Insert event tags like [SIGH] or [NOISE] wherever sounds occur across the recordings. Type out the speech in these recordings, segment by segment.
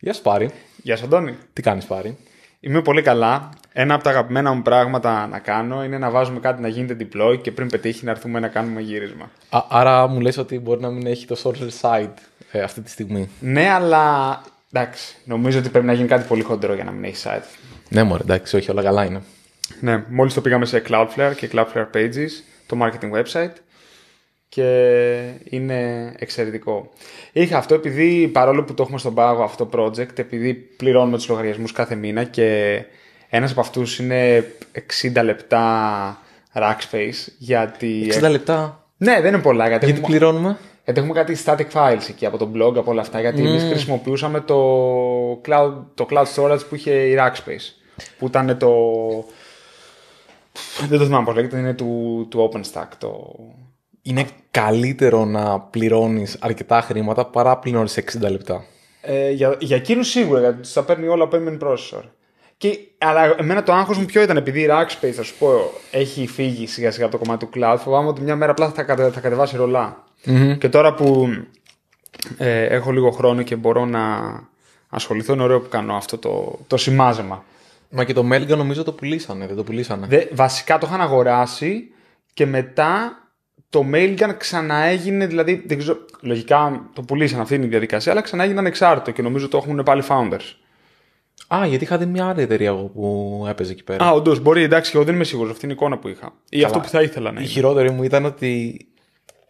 Γεια σου Πάρη. Γεια σου Αντώνη. Τι κάνεις Πάρη. Είμαι πολύ καλά. Ένα από τα αγαπημένα μου πράγματα να κάνω είναι να βάζουμε κάτι να γίνεται deploy και πριν πετύχει να έρθουμε να κάνουμε γύρισμα. Α, άρα μου λες ότι μπορεί να μην έχει το social site ε, αυτή τη στιγμή. Ναι, αλλά εντάξει, νομίζω ότι πρέπει να γίνει κάτι πολύ χοντρό για να μην έχει site. Ναι, μωρέ, εντάξει, όχι, όλα καλά είναι. Ναι, μόλις το πήγαμε σε Cloudflare και Cloudflare Pages, το marketing website και είναι εξαιρετικό. Είχα αυτό επειδή παρόλο που το έχουμε στον πάγο αυτό το project, επειδή πληρώνουμε τους λογαριασμούς κάθε μήνα και ένας από αυτούς είναι 60 λεπτά Rackspace γιατί... 60 λεπτά? Ναι, δεν είναι πολλά. Γιατί, γιατί πληρώνουμε? Γιατί έχουμε κάτι static files εκεί από το blog, από όλα αυτά, γιατί mm. χρησιμοποιούσαμε το cloud, το cloud storage που είχε η Rackspace, που ήταν το... Δεν το θυμάμαι πώς λέγεται, είναι του OpenStack το, είναι καλύτερο να πληρώνεις αρκετά χρήματα παρά πληρώνει 60 λεπτά. Ε, για, για εκείνους σίγουρα, γιατί τα παίρνει όλα payment processor. Και, αλλά εμένα το άγχος μου ποιο ήταν, επειδή η Rackspace, θα σου πω, έχει φύγει σιγά σιγά από το κομμάτι του cloud, φοβάμαι ότι μια μέρα απλά θα, κατε, θα κατεβάσει ρολά. Mm-hmm. Και τώρα που ε, έχω λίγο χρόνο και μπορώ να ασχοληθώ, είναι ωραίο που κάνω αυτό το, το σημάζεμα. Μα και το Melga νομίζω το πουλήσανε, δεν το πουλήσανε. Δε, βασικά το είχαν αγοράσει και μετά το Mailgun ξαναέγινε, δηλαδή, δεν ξέρω, λογικά το πουλήσαν αυτή την διαδικασία, αλλά ξαναέγινε ανεξάρτητο και νομίζω το έχουν πάλι founders. Α, γιατί είχα δει μια άλλη εταιρεία που έπαιζε εκεί πέρα. Α, όντως, μπορεί, εντάξει, εγώ δεν είμαι σίγουρος. Αυτή είναι η εικόνα που είχα. Ή αυτό που θα ήθελα να Η χειρότερη μου ήταν ότι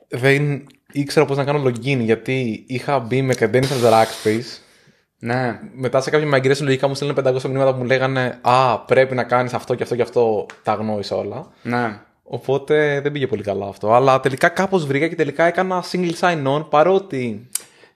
δεν ήξερα πώς να κάνω login, γιατί είχα μπει με credentials Rackspace. Ναι. Μετά σε κάποια μαγειρές λογικά μου στέλνουν 500 μηνύματα που μου λέγανε Α, πρέπει να κάνεις αυτό και αυτό και αυτό. Τα γνώρισα όλα. Ναι. Οπότε δεν πήγε πολύ καλά αυτό. Αλλά τελικά κάπως βρήκα και τελικά έκανα single sign-on παρότι...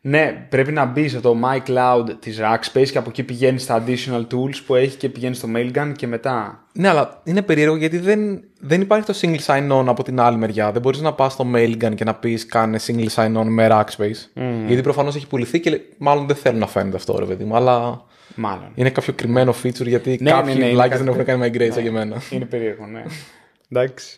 Ναι, πρέπει να μπει στο My Cloud της Rackspace και από εκεί πηγαίνει στα additional tools που έχει και πηγαίνει στο Mailgun και μετά. Ναι, αλλά είναι περίεργο γιατί δεν, δεν υπάρχει το single sign-on από την άλλη μεριά. Δεν μπορείς να πας στο Mailgun και να πεις κάνε single sign-on με Rackspace. Mm. Γιατί προφανώς έχει πουληθεί και μάλλον δεν θέλουν να φαίνεται αυτό, ρε παιδί μου. Αλλά μάλλον. είναι κάποιο κρυμμένο feature γιατί ναι, ναι κάποιοι ναι, ναι, like δεν έχουν κάνει migrate ναι, για μένα. Είναι περίεργο, ναι. Εντάξει.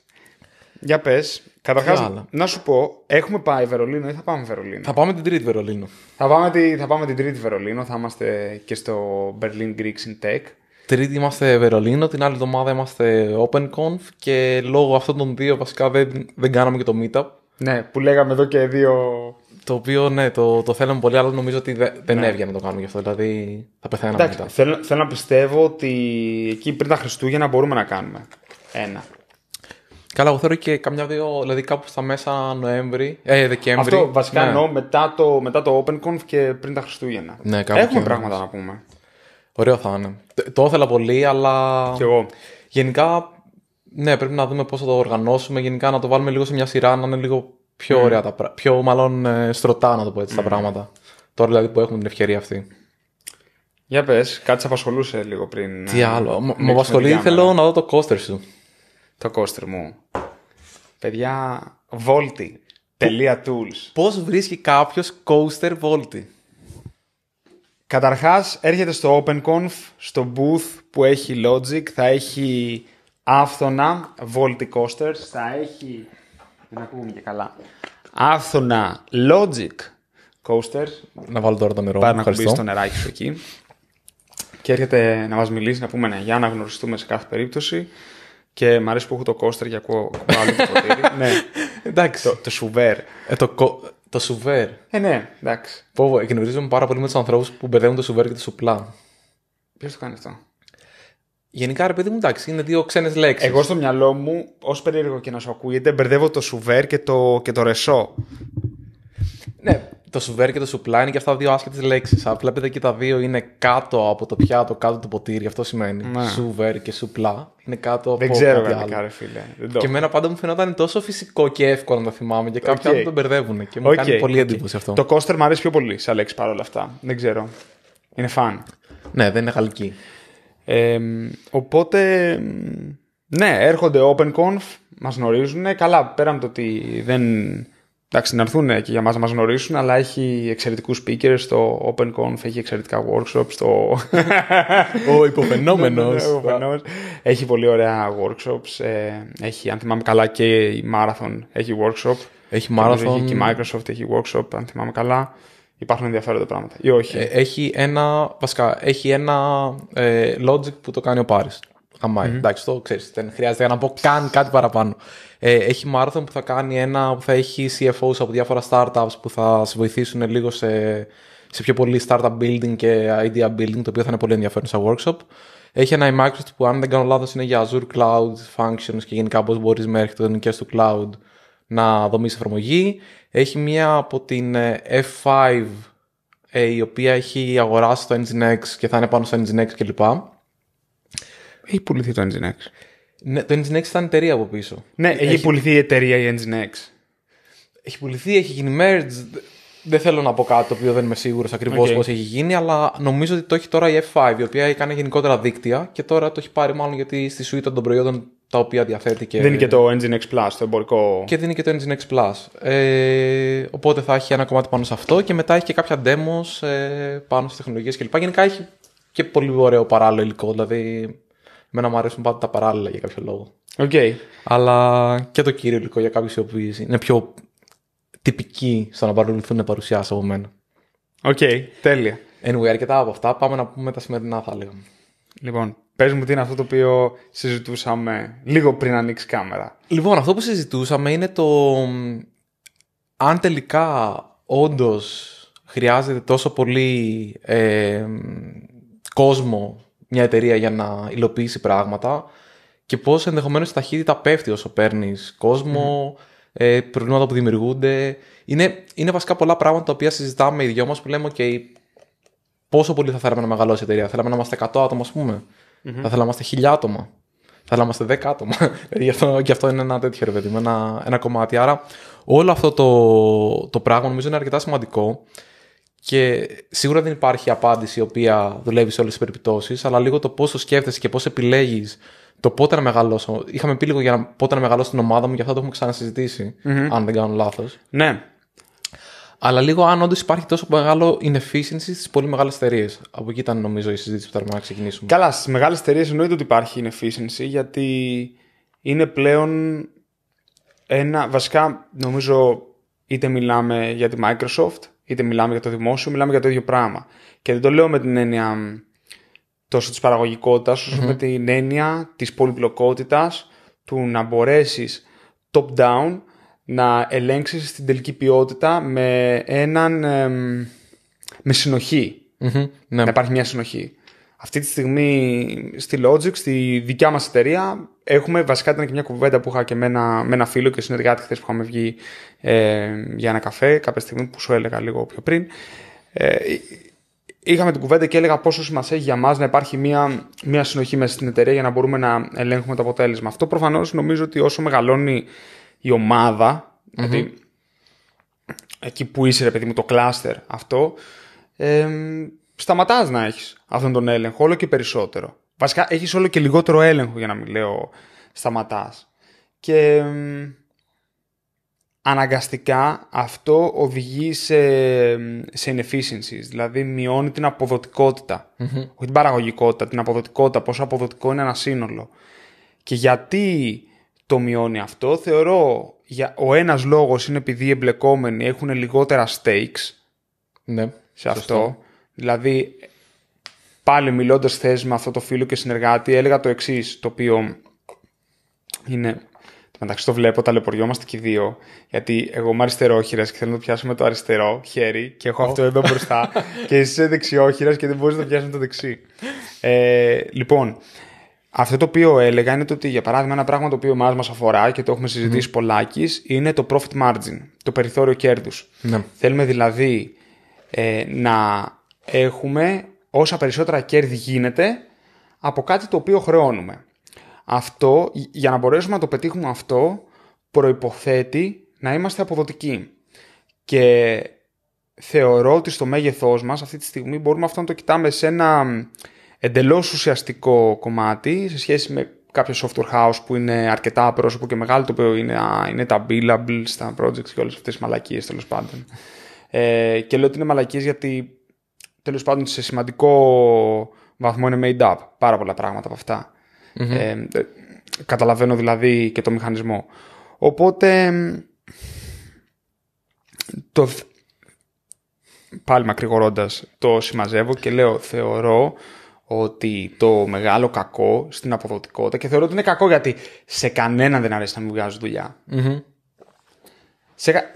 Για πες. Καταρχάς, να σου πω, έχουμε πάει Βερολίνο ή θα πάμε Βερολίνο. Θα πάμε την Τρίτη Βερολίνο. Θα πάμε, θα πάμε την Τρίτη Βερολίνο, θα είμαστε και στο Berlin Greeks in Tech. Τρίτη είμαστε Βερολίνο, την άλλη εβδομάδα είμαστε OpenConf και λόγω αυτών των δύο βασικά δεν, δεν κάναμε και το meetup. Ναι, που λέγαμε εδώ και δύο. Το οποίο ναι, το, το θέλαμε πολύ, αλλά νομίζω ότι δεν ναι. έβγαινε να το κάνουμε γι' αυτό. Δηλαδή θα πεθαίναμε μετά. Θέλω, θέλω να πιστεύω ότι εκεί πριν τα Χριστούγεννα μπορούμε να κάνουμε ένα. Καλά, εγώ θέλω και καμιά δύο, δηλαδή κάπου στα μέσα Νοέμβρη, ε, Δεκέμβρη. Αυτό βασικά ναι. εννοώ μετά το, μετά το OpenConf και πριν τα Χριστούγεννα. Ναι, κάπου Έχουμε και πράγματα να πούμε. Ωραίο θα είναι. Το ήθελα πολύ, αλλά. Κι εγώ. Γενικά, ναι, πρέπει να δούμε πώς θα το οργανώσουμε. Γενικά, να το βάλουμε λίγο σε μια σειρά, να είναι λίγο πιο ωραία ναι. τα πράγματα. Πιο μάλλον ε, στρωτά, να το πω έτσι, τα ναι. πράγματα. Τώρα δηλαδή που έχουμε την ευκαιρία αυτή. Για πες, κάτι σε απασχολούσε λίγο πριν. Τι ε, άλλο. Μου απασχολεί, θέλω να δω το κόστερ σου. Το κόστερ μου. Παιδιά, Volti. Tools. Πώς βρίσκει κάποιος coaster Volti. Καταρχάς έρχεται στο OpenConf, στο booth που έχει Logic, θα έχει άφθονα Volti Coasters, θα έχει, δεν ακούγουμε και καλά, άφθονα Logic Coasters. Να βάλω τώρα το νερό. Πάρε να το νεράκι σου εκεί. Και έρχεται να μας μιλήσει, να πούμε ναι, για να γνωριστούμε σε κάθε περίπτωση. Και μ' αρέσει που έχω το κόστερ για ακούω άλλο το ποτήρι. [LAUGHS] ναι. Εντάξει. Το, σουβέρ. Ε, το, το σουβέρ. Ε, ναι, εντάξει. Πω, πάρα πολύ με τους ανθρώπους που μπερδεύουν το σουβέρ και το σουπλά. Ποιος το κάνει αυτό. Γενικά, ρε παιδί μου, εντάξει, είναι δύο ξένες λέξεις. Εγώ στο μυαλό μου, ως περίεργο και να σου ακούγεται, μπερδεύω το σουβέρ και το, και το ρεσό. Ναι, το σουβέρ και το σουπλά είναι και αυτά δύο άσχετες λέξεις. Αν βλέπετε και τα δύο είναι κάτω από το πιάτο, κάτω του ποτήρι, αυτό σημαίνει. Ναι. Σουβέρ και σουπλά είναι κάτω από Δεν ξέρω κάτι άλλο. φίλε. Και εμένα πάντα μου φαινόταν τόσο φυσικό και εύκολο να το θυμάμαι και κάποιοι okay. άλλοι τον μπερδεύουν. Και μου okay. κάνει πολύ εντύπωση αυτό. Το κόστερ μου αρέσει πιο πολύ σε λέξει παρόλα αυτά. Δεν ξέρω. Είναι φαν. Ναι, δεν είναι γαλλική. Ε, οπότε. Ναι, έρχονται open conf, μας γνωρίζουν. Καλά, πέραν το ότι δεν Εντάξει, να έρθουν ε, και για μας να μας γνωρίσουν, αλλά έχει εξαιρετικούς speakers στο OpenConf, έχει εξαιρετικά workshops στο... Ναι, ναι, ο υποφαινόμενος. έχει πολύ ωραία workshops, ε, έχει, αν θυμάμαι καλά, και η Marathon έχει workshop. Έχει Marathon. και η Microsoft έχει workshop, αν θυμάμαι καλά. Υπάρχουν ενδιαφέροντα πράγματα ή όχι. Ε, έχει ένα, βασικά, έχει ένα logic που το κάνει ο Πάρης. Αμάι, εντάξει, το ξέρεις. Δεν χρειάζεται να πω καν κάτι παραπάνω. Ε, έχει marathon που θα κάνει ένα που θα έχει CFOs από διάφορα startups που θα σε βοηθήσουν λίγο σε, σε πιο πολύ startup building και idea building, το οποίο θα είναι πολύ ενδιαφέρον σαν workshop. Έχει ένα Microsoft που, αν δεν κάνω λάθος, είναι για Azure Cloud Functions και γενικά πώς μπορείς με αρχιτεκτονικέ του cloud να δομήσει εφαρμογή. Έχει μία από την ε, F5 η οποία έχει αγοράσει το Nginx και θα είναι πάνω στο Nginx κλπ. Έχει πουληθεί το Engine Ναι, το Nginx ήταν εταιρεία από πίσω. Ναι, έχει, έχει πουληθεί η εταιρεία η Nginx. Έχει πουληθεί, έχει γίνει merge. Δεν θέλω να πω κάτι το οποίο δεν είμαι σίγουρος ακριβώς okay. πώς έχει γίνει, αλλά νομίζω ότι το έχει τώρα η F5, η οποία έκανε γενικότερα δίκτυα και τώρα το έχει πάρει μάλλον γιατί στη suite των προϊόντων τα οποία διαθέτει και. Δίνει και το Nginx Plus, το εμπορικό. Και δίνει και το Nginx Plus. Ε, οπότε θα έχει ένα κομμάτι πάνω σε αυτό και μετά έχει και κάποια demos ε, πάνω στις τεχνολογίες κλπ. Γενικά έχει και πολύ ωραίο παράλληλο υλικό. Δηλαδή Μένα μου αρέσουν πάντα τα παράλληλα για κάποιο λόγο. Okay. Αλλά και το κύριο υλικό για κάποιους οι οποίοι είναι πιο τυπικοί στο να παρακολουθούν παρουσιάσει από μένα. Οκ, okay, τέλεια. Anyway, αρκετά από αυτά. Πάμε να πούμε τα σημερινά, θα λέγαμε. Λοιπόν, πες μου τι είναι αυτό το οποίο συζητούσαμε λίγο πριν ανοίξει κάμερα. Λοιπόν, αυτό που συζητούσαμε είναι το αν τελικά όντως χρειάζεται τόσο πολύ ε, κόσμο μια εταιρεία για να υλοποιήσει πράγματα και πώς ενδεχομένως η ταχύτητα πέφτει όσο παίρνεις κόσμο, mm. ε, προβλήματα που δημιουργούνται. Είναι, είναι βασικά πολλά πράγματα τα οποία συζητάμε οι δυο μας που λέμε, OK, πόσο πολύ θα θέλαμε να μεγαλώσει η εταιρεία. Θέλαμε να είμαστε 100 άτομα, ας πουμε mm Θα θέλαμε να είμαστε 1000 άτομα. Θα θέλαμε να είμαστε 10 άτομα. [LAUGHS] Ε, γι, αυτό, αυτό είναι ένα τέτοιο ρε ένα, κομμάτι. Άρα όλο αυτό το, το πράγμα νομίζω είναι αρκετά σημαντικό. Και σίγουρα δεν υπάρχει απάντηση η οποία δουλεύει σε όλες τις περιπτώσεις, αλλά λίγο το πώ το σκέφτεσαι και πώς επιλέγεις το πότε να μεγαλώσω. Είχαμε πει λίγο για πότε να μεγαλώσω την ομάδα μου και αυτό το έχουμε ξανασυζητήσει, αν δεν κάνω λάθος. Ναι. Αλλά λίγο αν όντως υπάρχει τόσο μεγάλο inefficiency στις πολύ μεγάλες εταιρείες. Από εκεί ήταν νομίζω η συζήτηση που θέλουμε να ξεκινήσουμε. Καλά, στις μεγάλες εταιρείες εννοείται ότι υπάρχει inefficiency γιατί είναι πλέον ένα. Βασικά νομίζω είτε μιλάμε για τη Microsoft είτε μιλάμε για το δημόσιο, μιλάμε για το ίδιο πράγμα. Και δεν το λέω με την έννοια τόσο της παραγωγικότητας, με την έννοια της πολυπλοκότητας, του να μπορεσει top top-down να ελέγξεις την τελική ποιότητα με έναν... με συνοχή. Ναι. Να υπάρχει μια συνοχή. Αυτή τη στιγμή στη Logic, στη δικιά μας εταιρεία, έχουμε βασικά ήταν και μια κουβέντα που είχα και με ένα, με ένα φίλο και συνεργάτη χθες που είχαμε βγει ε, για ένα καφέ, κάποια στιγμή που σου έλεγα λίγο πιο πριν. Ε, είχαμε την κουβέντα και έλεγα πόσο σημασία έχει για μας να υπάρχει μια, μια συνοχή μέσα στην εταιρεία για να μπορούμε να ελέγχουμε το αποτέλεσμα. Αυτό προφανώς νομίζω ότι όσο μεγαλώνει η ομαδα δηλαδή εκεί που είσαι, ρε μου, το κλάστερ αυτό, ε, σταματάς να έχεις αυτόν τον έλεγχο όλο και περισσότερο. Βασικά έχεις όλο και λιγότερο έλεγχο, για να μην λέω σταματάς. Και αναγκαστικά αυτό οδηγεί σε, σε inefficiencies, δηλαδή μειώνει την αποδοτικοτητα Όχι την παραγωγικότητα, την αποδοτικότητα, πόσο αποδοτικό είναι ένα σύνολο. Και γιατί το μειώνει αυτό, θεωρώ για, ο ένας λόγος είναι επειδή οι εμπλεκόμενοι έχουν λιγότερα stakes ναι, σε αυτό. Δηλαδή, πάλι μιλώντας χθε με αυτό το φίλο και συνεργάτη, έλεγα το εξής, το οποίο είναι. Μεταξύ το βλέπω, ταλαιπωριόμαστε και οι δύο. Γιατί εγώ είμαι αριστερόχειρας και θέλω να το πιάσω με το αριστερό χέρι και έχω αυτό εδώ μπροστά. [LAUGHS] και εσύ είσαι δεξιόχειρας και δεν μπορείς να το πιάσεις με το δεξί. Ε, λοιπόν, αυτό το οποίο έλεγα είναι το ότι, για παράδειγμα, ένα πράγμα το οποίο μας αφορά και το έχουμε συζητήσει mm. πολλάκις είναι το profit margin, το περιθώριο κέρδους. Ναι. Θέλουμε δηλαδή ε, να έχουμε όσα περισσότερα κέρδη γίνεται από κάτι το οποίο χρεώνουμε. Αυτό, για να μπορέσουμε να το πετύχουμε αυτό, προϋποθέτει να είμαστε αποδοτικοί. Και θεωρώ ότι στο μέγεθός μας αυτή τη στιγμή μπορούμε αυτό να το κοιτάμε σε ένα εντελώς ουσιαστικό κομμάτι σε σχέση με κάποιο software house που είναι αρκετά πρόσωπο και μεγάλο το οποίο είναι, α, είναι τα billable στα projects και όλες αυτές τις μαλακίες τέλος πάντων. Ε, και λέω ότι είναι μαλακίες γιατί τέλος πάντων σε σημαντικό βαθμό είναι made up. Πάρα πολλά πράγματα από ε, ε, καταλαβαίνω δηλαδή και το μηχανισμό. Οπότε. Το... Πάλι μακρηγορώντας, το συμμαζεύω και λέω: Θεωρώ ότι το μεγάλο κακό στην αποδοτικότητα και θεωρώ ότι είναι κακό γιατί σε κανέναν δεν αρέσει να μην βγάζει δουλειά. Mm-hmm. Σε...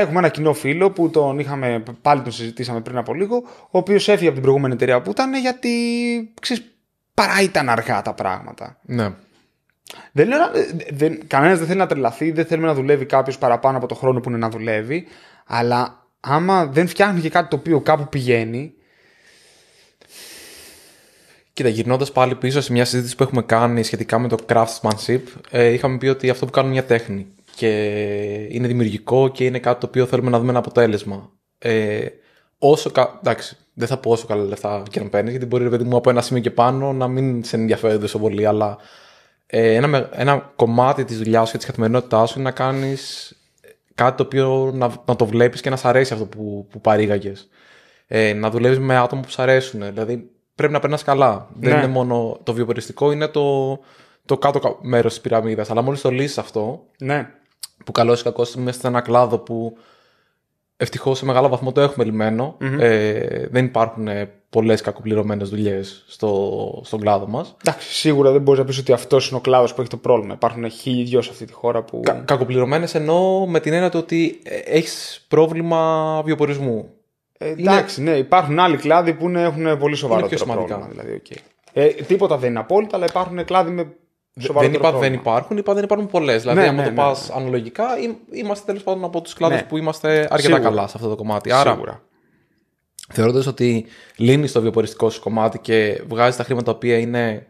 Έχουμε ένα κοινό φίλο που τον είχαμε, πάλι τον συζητήσαμε πριν από λίγο, ο οποίος έφυγε από την προηγούμενη εταιρεία που ήταν γιατί ξέρεις, παρά ήταν αργά τα πράγματα. Ναι. Δεν δεν, κανένας δεν θέλει να τρελαθεί, δεν θέλουμε να δουλεύει κάποιος παραπάνω από το χρόνο που είναι να δουλεύει, αλλά άμα δεν φτιάχνει και κάτι το οποίο κάπου πηγαίνει, Κοίτα, γυρνώντας πάλι πίσω σε μια συζήτηση που έχουμε κάνει σχετικά με το craftsmanship, ε, είχαμε πει ότι αυτό που κάνουν μια τέχνη και είναι δημιουργικό και είναι κάτι το οποίο θέλουμε να δούμε ένα αποτέλεσμα. Ε, όσο κα... Εντάξει, δεν θα πω όσο καλά λεφτά και να παίρνεις, γιατί μπορεί ρε παιδί μου από ένα σημείο και πάνω να μην σε ενδιαφέρει τόσο πολύ, αλλά ε, ένα, ένα κομμάτι της δουλειάς σου και της καθημερινότητάς σου είναι να κάνεις κάτι το οποίο να, να το βλέπεις και να σ' αρέσει αυτό που, που παρήγαγες. Ε, να δουλεύεις με άτομα που σ' αρέσουν. Δηλαδή πρέπει να περνάς καλά. Ναι. Δεν είναι μόνο το βιοποριστικό, είναι το, το κάτω μέρος της πυραμίδας. Αλλά μόλις το λύσεις αυτό, ναι που καλός ή κακός μέσα σε ένα κλάδο που ευτυχώς σε μεγάλο βαθμό το έχουμε Ε, δεν υπάρχουν ε, πολλές κακοπληρωμένες δουλειές στο, στον κλάδο μας. Εντάξει, σίγουρα δεν μπορείς να πεις ότι αυτός είναι ο κλάδος που έχει το πρόβλημα. Υπάρχουν χίλιοι σε αυτή τη χώρα που. Κα, κακοπληρωμένες εννοώ με την έννοια του ότι ε, έχεις πρόβλημα βιοπορισμού. Ε, εντάξει, ναι, υπάρχουν άλλοι κλάδοι που έχουν πολύ σοβαρό πρόβλημα. Δηλαδή, okay. ε, τίποτα δεν είναι απόλυτα, αλλά υπάρχουν κλάδοι με δεν είπα δεν υπάρχουν, είπα δεν υπάρχουν πολλές. Δηλαδή, ναι, ναι το ναι, πας ναι. αναλογικά, είμαστε τέλος πάντων από τους κλάδους που είμαστε αρκετά Σίγουρα. καλά σε αυτό το κομμάτι. Άρα, Σίγουρα. θεωρώντας ότι λύνεις το βιοποριστικό σου κομμάτι και βγάζεις τα χρήματα τα οποία είναι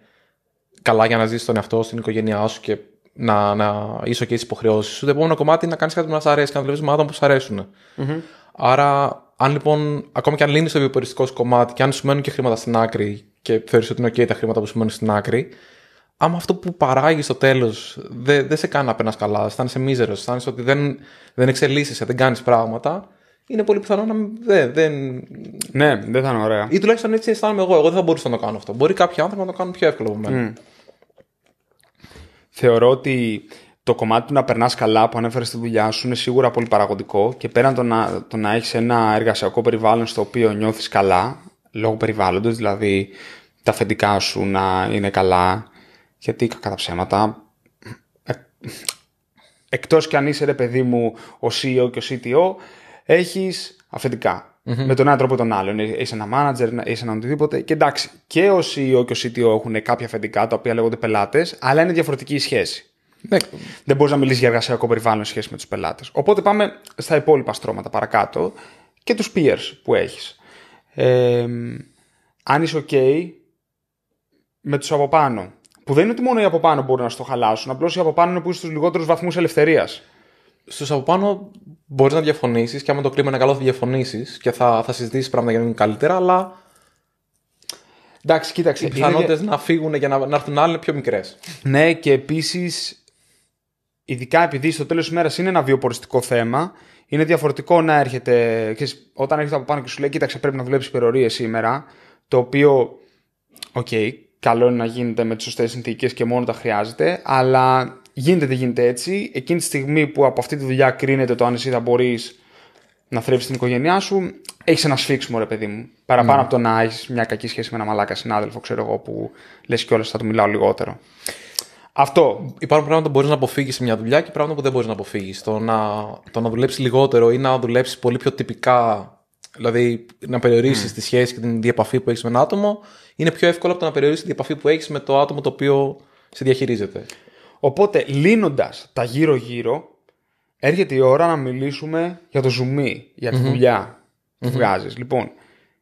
καλά για να ζήσεις τον εαυτό, στην οικογένειά σου και να, να είσαι και τι υποχρεώσεις σου. Το επόμενο κομμάτι είναι να κάνεις κάτι που να σου αρέσει και να δουλεύεις με άτομα που σου αρεσουν Άρα, αν λοιπόν, ακόμα και αν λύνεις το βιοποριστικό σου κομμάτι και αν σου μένουν και χρήματα στην άκρη και θεωρείς ότι είναι OK τα χρήματα που σου μένουν στην άκρη, άμα αυτό που παράγεις στο τέλος δεν δε σε κάνει να περνά καλά, αισθάνεσαι μίζερος, αισθάνεσαι ότι δεν, δεν εξελίσσεσαι, δεν κάνεις πράγματα, είναι πολύ πιθανό να δεν. Δε... Ναι, δεν θα είναι ωραία. Ή τουλάχιστον έτσι αισθάνομαι εγώ. Εγώ δεν θα μπορούσα να το κάνω αυτό. Μπορεί κάποιοι άνθρωποι να το κάνουν πιο εύκολο από μένα. Θεωρώ ότι το κομμάτι του να περνάς καλά που ανέφερες στη δουλειά σου είναι σίγουρα πολύ παραγωγικό και πέραν το να, το να έχεις ένα εργασιακό περιβάλλον στο οποίο νιώθεις καλά, λόγω περιβάλλοντος, δηλαδή τα αφεντικά σου να είναι καλά, γιατί κατά ψέματα. Ε, Εκτός κι αν είσαι ρε παιδί μου ο CEO και ο CTO, έχεις αφεντικά. Mm-hmm. Με τον ένα τρόπο ή τον άλλον. Ε, είσαι ένα manager, είσαι ένα οτιδήποτε. Και εντάξει, και ο CEO και ο CTO έχουν κάποια αφεντικά τα οποία λέγονται πελάτες, αλλά είναι διαφορετική η σχέση. Ναι. Δεν μπορείς να μιλήσεις για εργασιακό περιβάλλον σχέση με τους πελάτες. Οπότε πάμε στα υπόλοιπα στρώματα παρακάτω και τους peers που έχεις. Ε, αν είσαι OK με τους από πάνω, που δεν είναι ότι μόνο οι από πάνω μπορούν να στο χαλάσουν, απλώς οι από πάνω είναι που είσαι στους λιγότερους βαθμούς ελευθερίας. Στους από πάνω μπορείς να διαφωνήσεις και άμα το κλίμα είναι καλό θα διαφωνήσεις και θα, θα συζητήσεις πράγματα για να είναι καλύτερα, αλλά. Εντάξει, κοίταξε. Οι πιθανότητες να φύγουν και να, να έρθουν άλλοι είναι πιο μικρές. Ναι, και επίσης, ειδικά επειδή στο τέλος της μέρας είναι ένα βιοποριστικό θέμα, είναι διαφορετικό να έρχεται. Ξέρεις, όταν έρχεται από πάνω και σου λέει: Κοίταξε, πρέπει να δουλέψεις υπερορίες σήμερα, το οποίο. Οκ, καλό είναι να γίνεται με τις σωστές συνθήκες και μόνο τα χρειάζεται, αλλά γίνεται δεν γίνεται έτσι. Εκείνη τη στιγμή που από αυτή τη δουλειά κρίνεται το αν εσύ θα μπορείς να θρέψεις την οικογένειά σου, έχεις ένα σφίξιμο, ρε παιδί μου. Παραπάνω ναι. από το να έχεις μια κακή σχέση με ένα μαλάκα συνάδελφο, ξέρω εγώ, που λες κιόλας θα του μιλάω λιγότερο. Αυτό. Υπάρχουν πράγματα που μπορείς να αποφύγεις σε μια δουλειά και πράγματα που δεν μπορείς να αποφύγεις. Το να, το να δουλέψεις λιγότερο ή να δουλέψεις πολύ πιο τυπικά, δηλαδή να περιορίσεις mm. τη σχέση και την διαπαφή που έχεις με ένα άτομο είναι πιο εύκολο από το να περιορίσει την επαφή που έχεις με το άτομο το οποίο σε διαχειρίζεται. Οπότε, λύνοντας τα γύρω-γύρω, έρχεται η ώρα να μιλήσουμε για το ζουμί, για τη δουλειά που βγάζεις. Λοιπόν,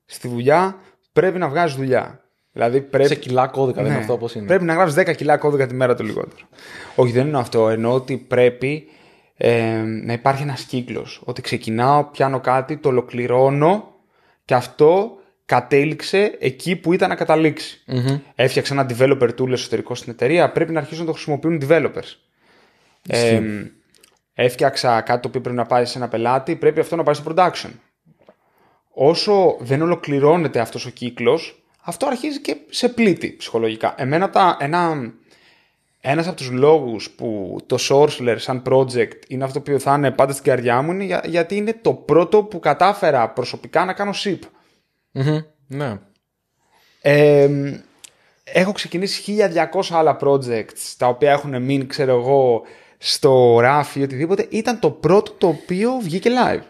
στη δουλειά πρέπει να βγάζεις δουλειά. Δηλαδή πρέπει... Σε κιλά κώδικα δεν είναι ναι. αυτό όπως είναι. Πρέπει να γράψεις 10 κιλά κώδικα τη μέρα το λιγότερο. Όχι, δεν είναι αυτό. Εννοώ ότι πρέπει ε, να υπάρχει ένας κύκλος. Ότι ξεκινάω, πιάνω κάτι, το ολοκληρώνω και αυτό κατέληξε εκεί που ήταν να καταληξει mm-hmm. Έφτιαξε ένα developer tool εσωτερικό στην εταιρεία, πρέπει να αρχίσουν να το χρησιμοποιούν developers. Ε, έφτιαξα κάτι το οποίο πρέπει να πάει σε ένα πελάτη, πρέπει αυτό να πάει στο production. Όσο δεν ολοκληρώνεται αυτός ο κύκλος, αυτό αρχίζει και σε πλήττει ψυχολογικά. Εμένα τα, ένα, ένας από τους λόγους που το Sorcerer σαν project είναι αυτό που θα είναι πάντα στην καρδιά μου είναι γιατί είναι το πρώτο που κατάφερα προσωπικά να κάνω ship mm Ναι. έχω ξεκινήσει 1200 άλλα projects τα οποία έχουν μείνει, ξέρω εγώ, στο ράφι ή οτιδήποτε. Ήταν το πρώτο το οποίο βγήκε live.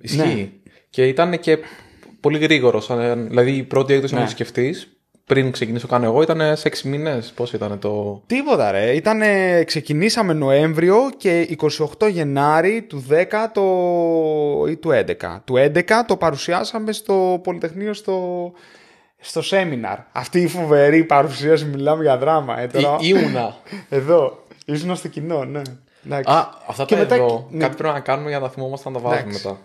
Ισχύει. Ναι. Και ήταν και πολύ γρήγορος. Δηλαδή η πρώτη έκδοση ναι. να το σκεφτείς πριν ξεκινήσω κάνω εγώ ήταν σε 6 μήνες. Πώς ήταν το. Τίποτα, ρε. Ήτανε, ξεκινήσαμε Νοέμβριο και 28 Γενάρη του 10 το... ή του 11. Του 11 το παρουσιάσαμε στο Πολυτεχνείο στο, στο σέμιναρ. Αυτή η φοβερή παρουσίαση, μιλάμε για δράμα. Ε, τώρα... Ή, ήμουνα. [LAUGHS] Εδώ. Ήσουν στο κοινό, ναι. Α, αυτά τα μετά... Κάτι πρέπει να κάνουμε για να θυμόμαστε να τα βάζουμε μετά.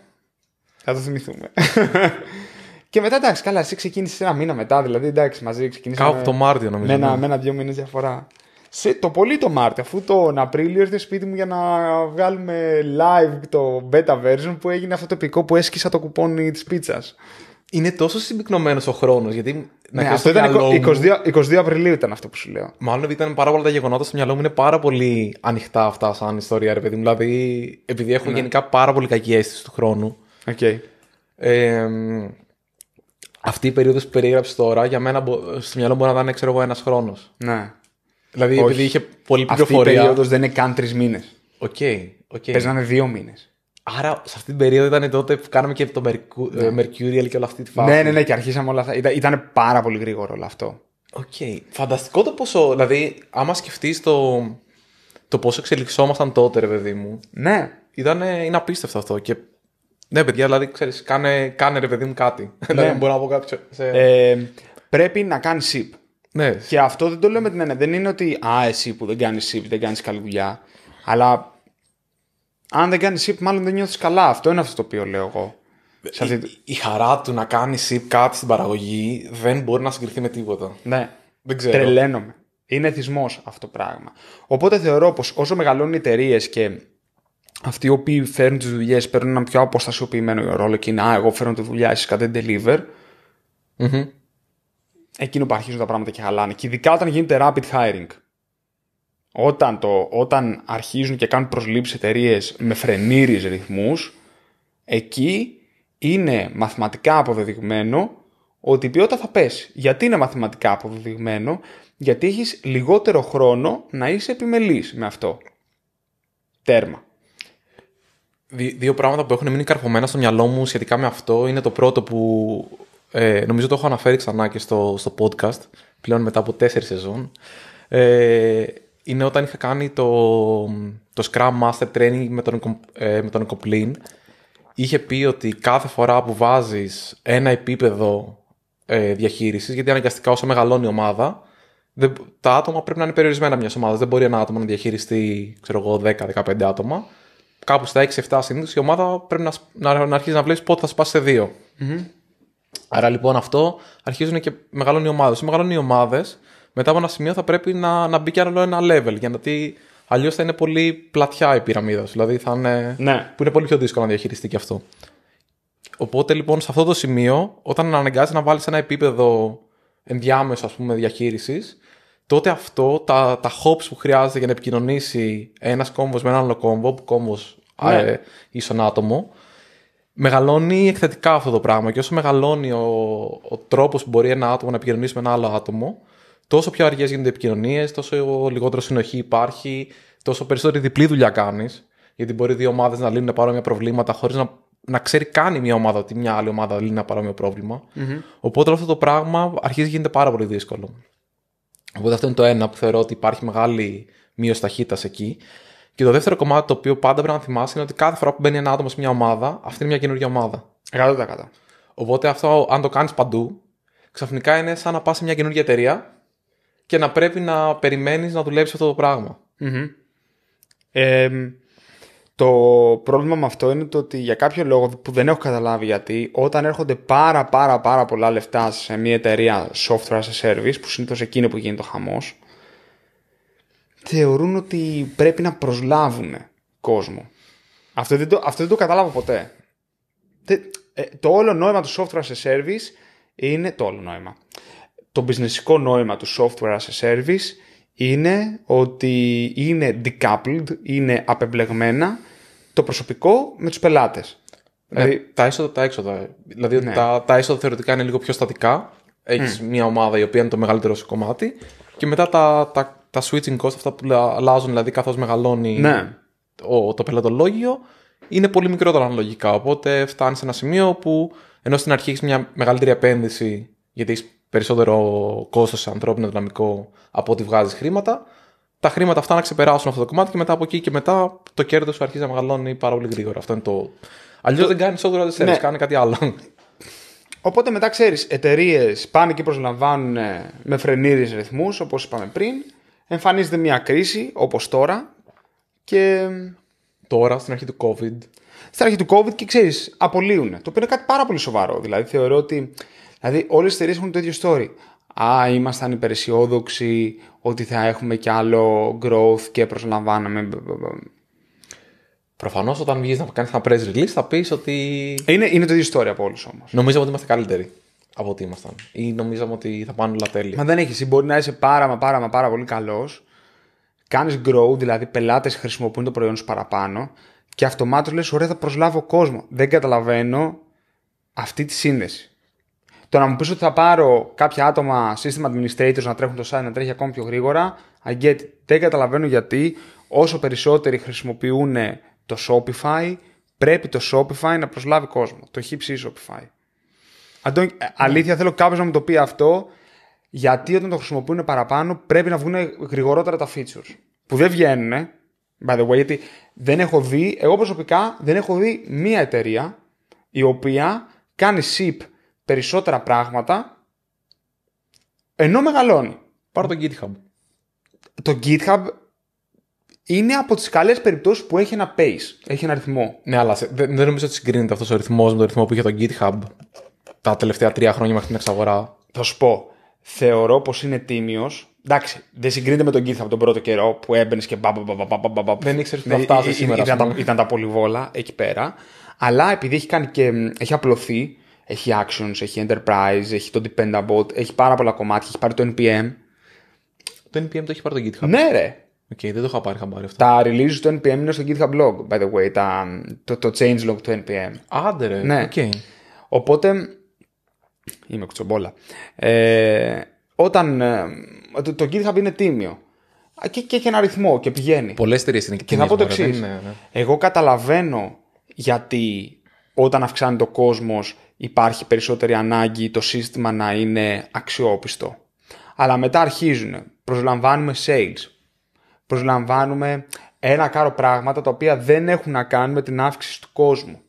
Θα το θυμηθούμε. [LAUGHS] Και μετά εντάξει, καλά, εσύ ξεκίνησες ένα μήνα μετά, δηλαδή εντάξει, μαζί εντάξει, Κάπου το Μάρτιο νομίζω. Με ένα, δυο ναι. ένα δύο μήνες διαφορά. Σε το πολύ το Μάρτιο, αφού τον Απρίλιο ήρθε σπίτι μου για να βγάλουμε live το beta version που έγινε αυτό το επικό που έσκησα το κουπόνι της πίτσας. Είναι τόσο συμπυκνωμένος ο χρόνος. Γιατί να ναι, αυτό ήταν 22, 22 Απριλίου ήταν αυτό που σου λέω. Μάλλον ήταν πάρα πολλά τα γεγονότα στο μυαλό μου. Είναι πάρα πολύ ανοιχτά αυτά σαν ιστορία, ρε παιδί μου. Δηλαδή, επειδή έχω ναι. γενικά πάρα πολύ κακή αίσθηση του χρόνου. Okay. Ε, αυτή η περίοδος που περιέγραψε τώρα για μένα στο μυαλό μπορεί να ήταν ξέρω εγώ ένας χρόνος. Ναι. Δηλαδή Όχι. επειδή είχε πολύ πληροφορία. Αυτή η περίοδος δεν είναι καν τρεις μήνες. Οκ. Okay, okay. να είναι δύο μήνες. Άρα σε αυτή την περίοδο ήταν τότε που κάναμε και το ναι. ε, Mercurial και όλα αυτή τη ναι, φάση. Ναι, ναι, ναι, και αρχίσαμε όλα αυτά. Ήταν, πάρα πολύ γρήγορο όλο αυτό. Οκ. Okay. Φανταστικό το πόσο. Δηλαδή, άμα σκεφτείς το, το πόσο εξελιξόμασταν τότε, ρε παιδί μου. Ναι. Ήτανε, είναι απίστευτο αυτό. Και ναι, παιδιά, δηλαδή ξέρεις, κάνε, κάνε ρε παιδί μου κάτι. Ναι. [LAUGHS] Δεν δηλαδή, μπορώ να πω κάποιο. Ε, πρέπει να κάνεις SIP. Ναι. Και αυτό δεν το λέω με την έννοια. Δεν είναι ότι α, εσύ που δεν κάνεις SIP δεν κάνεις καλή δουλειά. Αλλά αν δεν κάνεις SIP, μάλλον δεν νιώθεις καλά. Αυτό είναι αυτό το οποίο λέω εγώ. η, χαρά του να κάνεις SIP κάτι στην παραγωγή δεν μπορεί να συγκριθεί με τίποτα. Ναι. Δεν ξέρω. Τρελαίνομαι. Είναι θυσμός αυτό το πράγμα. Οπότε θεωρώ πως όσο μεγαλώνουν οι εταιρείες και αυτοί οι οποίοι φέρνουν τις δουλειές παίρνουν έναν πιο αποστασιοποιημένο ρόλο και είναι Α, εγώ φέρνω τη δουλειά, εσεί κάντε deliver. mm Εκείνο που αρχίζουν τα πράγματα και χαλάνε. Και ειδικά όταν γίνεται rapid hiring. Όταν, το, όταν αρχίζουν και κάνουν προσλήψεις εταιρείες με φρενήριες ρυθμούς, εκεί είναι μαθηματικά αποδεδειγμένο ότι η ποιότητα θα πέσει. Γιατί είναι μαθηματικά αποδεδειγμένο, Γιατί έχεις λιγότερο χρόνο να είσαι επιμελής με αυτό. Τέρμα δύο πράγματα που έχουν μείνει καρφωμένα στο μυαλό μου σχετικά με αυτό είναι το πρώτο που ε, νομίζω το έχω αναφέρει ξανά και στο, στο podcast πλέον μετά από τέσσερις σεζόν. Ε, είναι όταν είχα κάνει το, το Scrum Master Training με τον, ε, με τον Κοπλίν. Είχε πει ότι κάθε φορά που βάζεις ένα επίπεδο ε, διαχείρισης, γιατί αναγκαστικά όσο μεγαλώνει η ομάδα, δεν, τα άτομα πρέπει να είναι περιορισμένα μιας ομάδας. Δεν μπορεί ένα άτομο να διαχειριστεί, ξέρω εγώ, 10-15 άτομα κάπου στα 6-7 συνήθως η ομάδα πρέπει να, να, να αρχίζει να βλέπεις πότε θα σπάσει σε 2. mm Άρα λοιπόν αυτό αρχίζουν και μεγαλώνουν οι ομάδες. Όσο μεγαλώνουν οι ομάδες, μετά από ένα σημείο θα πρέπει να, να μπει κι άλλο ένα level. Γιατί αλλιώς θα είναι πολύ πλατιά η πυραμίδα. Δηλαδή θα είναι. Ναι. που είναι πολύ πιο δύσκολο να διαχειριστεί και αυτό. Οπότε λοιπόν σε αυτό το σημείο, όταν αναγκάζει να βάλεις ένα επίπεδο ενδιάμεσο ας πούμε διαχείρισης, τότε αυτό, τα, τα hops που χρειάζεται για να επικοινωνήσει ένας κόμβος με ένα άλλο κόμβο, που κόμβος ναι. ε, ίσον άτομο, μεγαλώνει εκθετικά αυτό το πράγμα. Και όσο μεγαλώνει ο, ο τρόπος που μπορεί ένα άτομο να επικοινωνήσει με ένα άλλο άτομο, τόσο πιο αργές γίνονται οι επικοινωνίες, τόσο λιγότερο συνοχή υπάρχει, τόσο περισσότερη διπλή δουλειά κάνεις. Γιατί μπορεί δύο ομάδες να λύνουν παρόμοια προβλήματα χωρίς να, να ξέρει καν μια ομάδα ότι μια άλλη ομάδα λύνει ένα παρόμοιο Οπότε αυτό το πράγμα αρχίζει να γίνεται πάρα πολύ δύσκολο. Οπότε αυτό είναι το ένα που θεωρώ ότι υπάρχει μεγάλη μείωση ταχύτητας εκεί. Και το δεύτερο κομμάτι το οποίο πάντα πρέπει να θυμάσαι είναι ότι κάθε φορά που μπαίνει ένα άτομο σε μια ομάδα, αυτή είναι μια καινούργια ομάδα. 100%. Οπότε αυτό, αν το κάνεις παντού, ξαφνικά είναι σαν να πας σε μια καινούργια εταιρεία και να πρέπει να περιμένεις να δουλέψεις αυτό το πράγμα. Το πρόβλημα με αυτό είναι το ότι για κάποιο λόγο που δεν έχω καταλάβει γιατί όταν έρχονται πάρα πάρα πάρα πολλά λεφτά σε μια εταιρεία software as a service που συνήθως εκείνο που γίνεται ο χαμός θεωρούν ότι πρέπει να προσλάβουν κόσμο. Αυτό δεν το, αυτό δεν το ποτέ. Ε, το όλο νόημα του software as a service είναι το όλο νόημα. Το businessικό νόημα του software as a service είναι ότι είναι decoupled, είναι απεμπλεγμένα το προσωπικό με τους πελάτες. Ναι. δηλαδή... τα έσοδα, τα έξοδα. Δηλαδή ναι. τα, τα έσοδα θεωρητικά είναι λίγο πιο στατικά. Έχεις μια ομάδα η οποία είναι το μεγαλύτερο σου κομμάτι και μετά τα, τα, τα switching cost, αυτά που αλλάζουν δηλαδή καθώς μεγαλώνει το, ναι. το πελατολόγιο, είναι πολύ μικρότερα αναλογικά. Οπότε φτάνεις σε ένα σημείο που ενώ στην αρχή έχεις μια μεγαλύτερη επένδυση γιατί έχεις περισσότερο κόστος σε ανθρώπινο δυναμικό από ό,τι βγάζεις χρήματα. Τα χρήματα αυτά να ξεπεράσουν αυτό το κομμάτι και μετά από εκεί και μετά το κέρδος σου αρχίζει να μεγαλώνει πάρα πολύ γρήγορα. Αυτό είναι το. Αλλιώς το... δεν κάνεις ό,τι δεν θέλεις, ναι. κάνεις κάτι άλλο. Οπότε μετά ξέρεις, εταιρείες πάνε και προσλαμβάνουν ε, με φρενήρι ρυθμούς, όπως είπαμε πριν. Εμφανίζεται μια κρίση, όπως τώρα. Και... Ε, τώρα, στην αρχή του COVID. Στην αρχή του COVID και ξέρεις, απολύουν. Το οποίο είναι κάτι πάρα πολύ σοβαρό. Δηλαδή, θεωρώ ότι Δηλαδή, όλε οι εταιρείε έχουν το ίδιο story. Α, ήμασταν υπεραισιόδοξοι ότι θα έχουμε κι άλλο growth και προσλαμβάναμε. Προφανώς, όταν βγεις να κάνεις ένα press release, θα πεις ότι. Είναι, είναι το ίδιο story από όλους όμως. Νομίζω ότι είμαστε καλύτεροι από ότι ήμασταν. Ή νομίζαμε ότι θα πάνε όλα τέλεια. Μα δεν έχει. Μπορεί να είσαι πάρα μα πάρα, μα πάρα πολύ καλός. Κάνεις grow, δηλαδή πελάτες χρησιμοποιούν το προϊόν σου παραπάνω. Και αυτομάτως λες: Ωραία, θα προσλάβω κόσμο. Δεν καταλαβαίνω αυτή τη σύνδεση. Το να μου πεις ότι θα πάρω κάποια άτομα system administrators να τρέχουν το site να τρέχει ακόμα πιο γρήγορα, I get Δεν καταλαβαίνω γιατί όσο περισσότεροι χρησιμοποιούν το Shopify, πρέπει το Shopify να προσλάβει κόσμο. Το έχει Shopify. yeah. Ε, ναι. αλήθεια θέλω κάποιος να μου το πει αυτό, γιατί όταν το χρησιμοποιούν παραπάνω πρέπει να βγουν γρηγορότερα τα features. Που δεν βγαίνουν, by the way, γιατί δεν έχω δει, εγώ προσωπικά δεν έχω δει μία εταιρεία η οποία κάνει ship περισσότερα πράγματα ενώ μεγαλώνει. Πάρω το GitHub. Το GitHub είναι από τις καλές περιπτώσεις που έχει ένα pace. Έχει ένα ρυθμό. Ναι, αλλά δεν νομίζω ότι συγκρίνεται αυτός ο ρυθμός με το ρυθμό που είχε το GitHub τα τελευταία τρία χρόνια μέχρι την εξαγορά. Θα σου πω. Θεωρώ πως είναι τίμιος. Εντάξει, δεν συγκρίνεται με τον GitHub τον πρώτο καιρό που έμπαινες και μπα, Δεν ήξερε τι θα φτάσει σήμερα. Ήταν, ήταν τα πολυβόλα εκεί πέρα. Αλλά επειδή έχει, και, έχει απλωθεί έχει actions, έχει enterprise, έχει το dependable, έχει πάρα πολλά κομμάτια, έχει πάρει το NPM. Το NPM το έχει πάρει το GitHub. Ναι, ρε. okay, δεν το είχα πάρει, είχα αυτό. Τα release του NPM είναι στο GitHub blog, by the way, τα, το, το log του NPM. Άντε ρε, ναι. Okay. Οπότε, είμαι κουτσομπόλα. Ε, όταν, ε, το, το GitHub είναι τίμιο και, έχει ένα αριθμό και πηγαίνει. Πολλές εταιρείες είναι και Και θα πω το εξή. Ναι. Εγώ καταλαβαίνω γιατί όταν αυξάνεται ο κόσμος υπάρχει περισσότερη ανάγκη το σύστημα να είναι αξιόπιστο. Αλλά μετά αρχίζουν, προσλαμβάνουμε sales, προσλαμβάνουμε ένα κάρο πράγματα τα οποία δεν έχουν να κάνουν με την αύξηση του κοσμου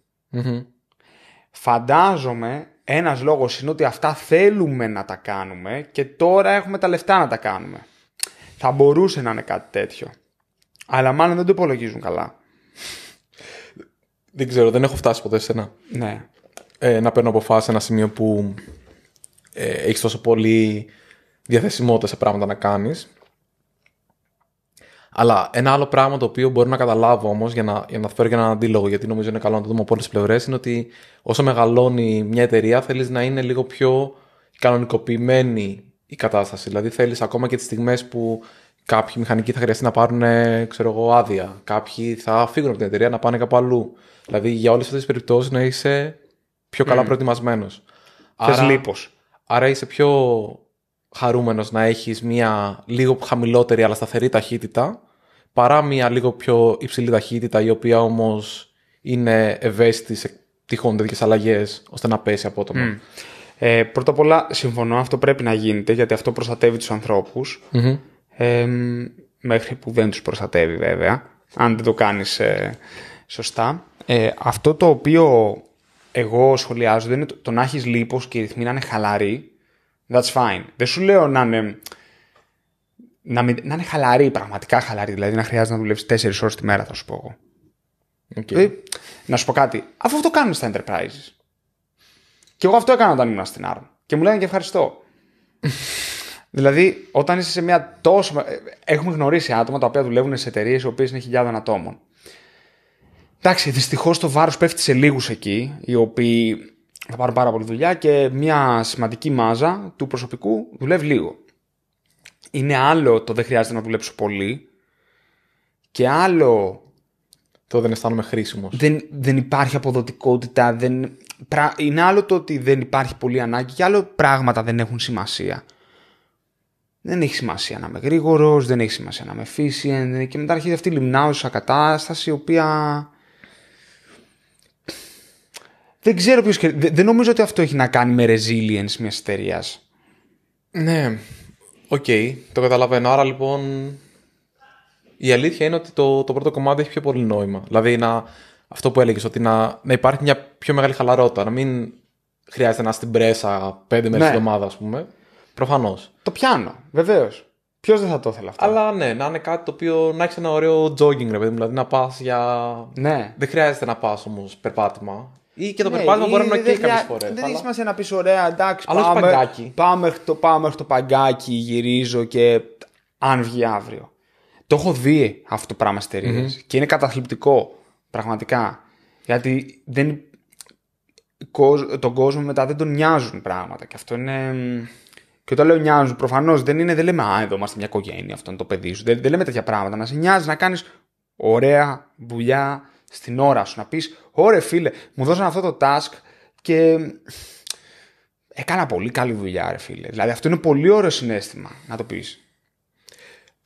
Φαντάζομαι ένας λόγος είναι ότι αυτά θέλουμε να τα κάνουμε και τώρα έχουμε τα λεφτά να τα κάνουμε. Θα μπορούσε να είναι κάτι τέτοιο. Αλλά μάλλον δεν το υπολογίζουν καλά. Δεν ξέρω, δεν έχω φτάσει ποτέ σε ένα. Ναι. Ε, να παίρνω αποφάσεις σε ένα σημείο που ε, έχεις τόσο πολύ διαθεσιμότητα σε πράγματα να κάνεις. Αλλά ένα άλλο πράγμα το οποίο μπορώ να καταλάβω όμως για να, για να φέρω και έναν αντίλογο, γιατί νομίζω είναι καλό να το δούμε από όλες τις πλευρές, είναι ότι όσο μεγαλώνει μια εταιρεία, θέλεις να είναι λίγο πιο κανονικοποιημένη η κατάσταση. Δηλαδή, θέλεις ακόμα και τις στιγμές που Κάποιοι μηχανικοί θα χρειαστεί να πάρουν ε, ξέρω εγώ, άδεια. Κάποιοι θα φύγουν από την εταιρεία να πάνε κάπου αλλού. Δηλαδή για όλες αυτές τις περιπτώσεις να είσαι πιο καλά mm. προετοιμασμένο. Άρα, άρα είσαι πιο χαρούμενος να έχεις μια λίγο χαμηλότερη αλλά σταθερή ταχύτητα παρά μια λίγο πιο υψηλή ταχύτητα η οποία όμως είναι ευαίσθητης σε τυχόν τέτοιες αλλαγές ώστε να πέσει απότομα. Mm. Ε, πρώτα απ' όλα συμφωνώ, αυτό πρέπει να γίνεται γιατί αυτό προστατεύει τους ανθρωπου μέχρι που δεν τους προστατεύει βέβαια, αν δεν το κάνεις ε, σωστά. Ε, αυτό το οποίο εγώ σχολιάζω δεν είναι το, να έχεις λίπος και οι ρυθμοί να είναι χαλαρή, that's fine. Δεν σου λέω να είναι, να, είναι χαλαρή, πραγματικά χαλαρή, δηλαδή να χρειάζεται να δουλεύεις 4 ώρες τη μέρα θα σου πω εγώ. Okay. Ε, να σου πω κάτι, αφού αυτό κάνουν στα enterprises. Και εγώ αυτό έκανα όταν ήμουν στην ARM. Και μου λένε και ευχαριστώ. [LAUGHS] Δηλαδή, όταν είσαι σε μια τόσο. Ε, Έχουμε γνωρίσει άτομα τα οποία δουλεύουν σε εταιρείες οι οποίες είναι χιλιάδων ατόμων. Εντάξει, δυστυχώς το βάρος πέφτει σε λίγους εκεί, οι οποίοι θα πάρουν πάρα πολύ δουλειά και μια σημαντική μάζα του προσωπικού δουλεύει λίγο. Είναι άλλο το δεν χρειάζεται να δουλέψω πολύ και άλλο. Το δεν αισθάνομαι χρήσιμος. Δεν, δεν υπάρχει αποδοτικότητα. Δεν... Είναι άλλο το ότι δεν υπάρχει πολυ ανάγκη και άλλο πράγματα δεν έχουν σημασία δεν έχει σημασία να είμαι γρήγορος, δεν έχει σημασία να είμαι efficient. Και μετά αρχίζει αυτή η λιμνάουσα κατάσταση, η οποία. Δεν ξέρω ποιος. Δεν νομίζω ότι αυτό έχει να κάνει με resilience μιας εταιρείας. Ναι. Οκ, το καταλαβαίνω. Άρα λοιπόν. Η αλήθεια είναι ότι το, το πρώτο κομμάτι έχει πιο πολύ νόημα. Δηλαδή να, αυτό που έλεγες, ότι να, να υπάρχει μια πιο μεγάλη χαλαρότητα. Να μην χρειάζεται να είσαι στην πρέσα πέντε μέρες ναι. εβδομάδα, ας πούμε. Προφανώς. Το πιάνω, βεβαίως. Ποιος δεν θα το ήθελε αυτό. Αλλά ναι, να είναι κάτι το οποίο να έχεις ένα ωραίο jogging, ρε παιδί μου. Δηλαδή να πας για. Ναι. Δεν χρειάζεται να πας όμως περπάτημα. Ή και το ναι, περπάτημα μπορεί να είναι και κάποιες φορές. Δεν έχει σημασία να πεις ωραία, εντάξει, αλλά πάμε, παγκάκι. πάμε, το, πάμε στο παγκάκι, γυρίζω και αν βγει αύριο. Το έχω δει αυτό το πράγμα στις και είναι καταθλιπτικό. Πραγματικά. Γιατί δεν... τον κόσμο μετά δεν τον νοιάζουν πράγματα και αυτό είναι. Και όταν λέω νοιάζουν, προφανώς δεν είναι, δεν λέμε Α, εδώ είμαστε μια οικογένεια, αυτό είναι το παιδί σου. Δεν, δεν λέμε τέτοια πράγματα. Μα σε νοιάζει να κάνεις ωραία δουλειά στην ώρα σου. Να πεις Ωρε φίλε, μου δώσανε αυτό το task και έκανα πολύ καλή δουλειά, ρε φίλε. Δηλαδή αυτό είναι πολύ ωραίο συνέστημα να το πεις.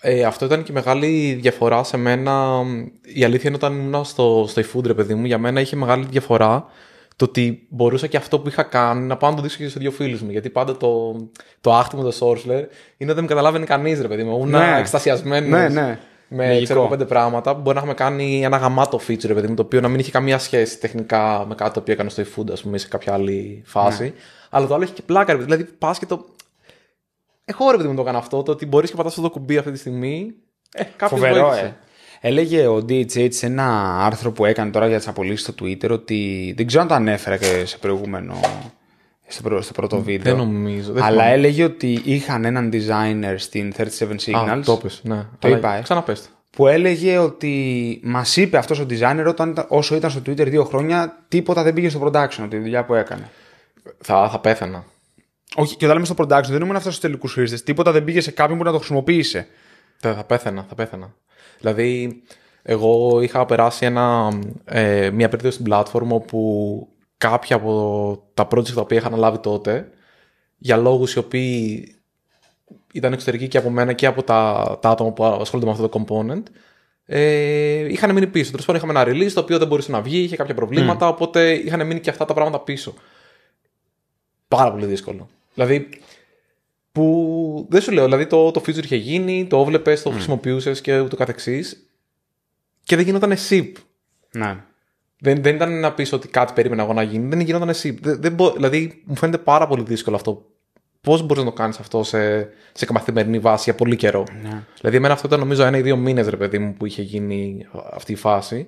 Ε, αυτό ήταν και μεγάλη διαφορά σε μένα. Η αλήθεια είναι όταν ήμουν στο, στο e-food, ρε παιδί μου, για μένα είχε μεγάλη διαφορά το ότι μπορούσα και αυτό που είχα κάνει να πάω να το δείξω και σε δύο φίλους μου. Γιατί πάντα το, το άχτιμο το Σόρσλερ είναι ότι δεν με καταλάβαινε κανείς, ρε παιδί μου. Ήμουν ναι. ναι, ναι. με ξέρω, πέντε πράγματα που μπορεί να έχουμε κάνει ένα γαμάτο feature, ρε παιδί μου, το οποίο να μην είχε καμία σχέση τεχνικά με κάτι το οποίο έκανε στο eFood, ας πούμε, σε κάποια άλλη φάση. Ναι. Αλλά το άλλο έχει και πλάκα, ρε παιδί. Δηλαδή πας και το. Εγώ ρε παιδί μου το έκανα αυτό, το ότι μπορείς και πατάς το κουμπί αυτή τη στιγμή. Ε, Φοβερό, ε. Έλεγε ο DHH σε ένα άρθρο που έκανε τώρα για τις απολύσεις στο Twitter ότι. Δεν ξέρω αν το ανέφερα και σε προηγούμενο. Στο, πρώτο, στο πρώτο βίντεο. Δεν νομίζω. Δεν αλλά έλεγε ότι είχαν έναν designer στην 37 Signals. Α, το πες, ναι. Το είπα, ε. ξαναπέστε. Που έλεγε ότι μας είπε αυτός ο designer όταν, όσο ήταν στο Twitter δύο χρόνια, τίποτα δεν πήγε στο production από τη δουλειά που έκανε. Θα, θα πέθανα. Όχι, και όταν λέμε στο production, δεν ήμουν αυτός στους τελικούς χρήστες. Τίποτα δεν πήγε σε κάποιον που να το χρησιμοποιήσει. Θα, θα πέθανα, θα πέθανα. Δηλαδή, εγώ είχα περάσει ένα, ε, μια περίπτωση στην πλατφόρμα όπου κάποια από τα project τα οποία είχα αναλάβει τότε, για λόγους οι οποίοι ήταν εξωτερικοί και από μένα και από τα, τα άτομα που ασχολούνται με αυτό το component, ε, είχαν μείνει πίσω. Τέλος πάντων, είχαμε ένα release το οποίο δεν μπορούσε να βγει, είχε κάποια προβλήματα, mm. οπότε είχαν μείνει και αυτά τα πράγματα πίσω. Πάρα πολύ δύσκολο. Δηλαδή, που δεν σου λέω, δηλαδή το, το feature είχε γίνει, το έβλεπες, το mm. χρησιμοποιούσες και ούτω καθεξής. Και δεν γινόταν SIP. Ναι. Δεν, δεν ήταν να πεις ότι κάτι περίμενα εγώ να γίνει. Δεν γινόταν SIP. Δεν, δεν μπο... Δηλαδή μου φαίνεται πάρα πολύ δύσκολο αυτό. Πώς μπορείς να το κάνεις αυτό σε, σε καθημερινή βάση για πολύ καιρό. Ναι. Δηλαδή, εμένα αυτό ήταν νομίζω ένα ή δύο μήνες, ρε παιδί μου, που είχε γίνει αυτή η φάση.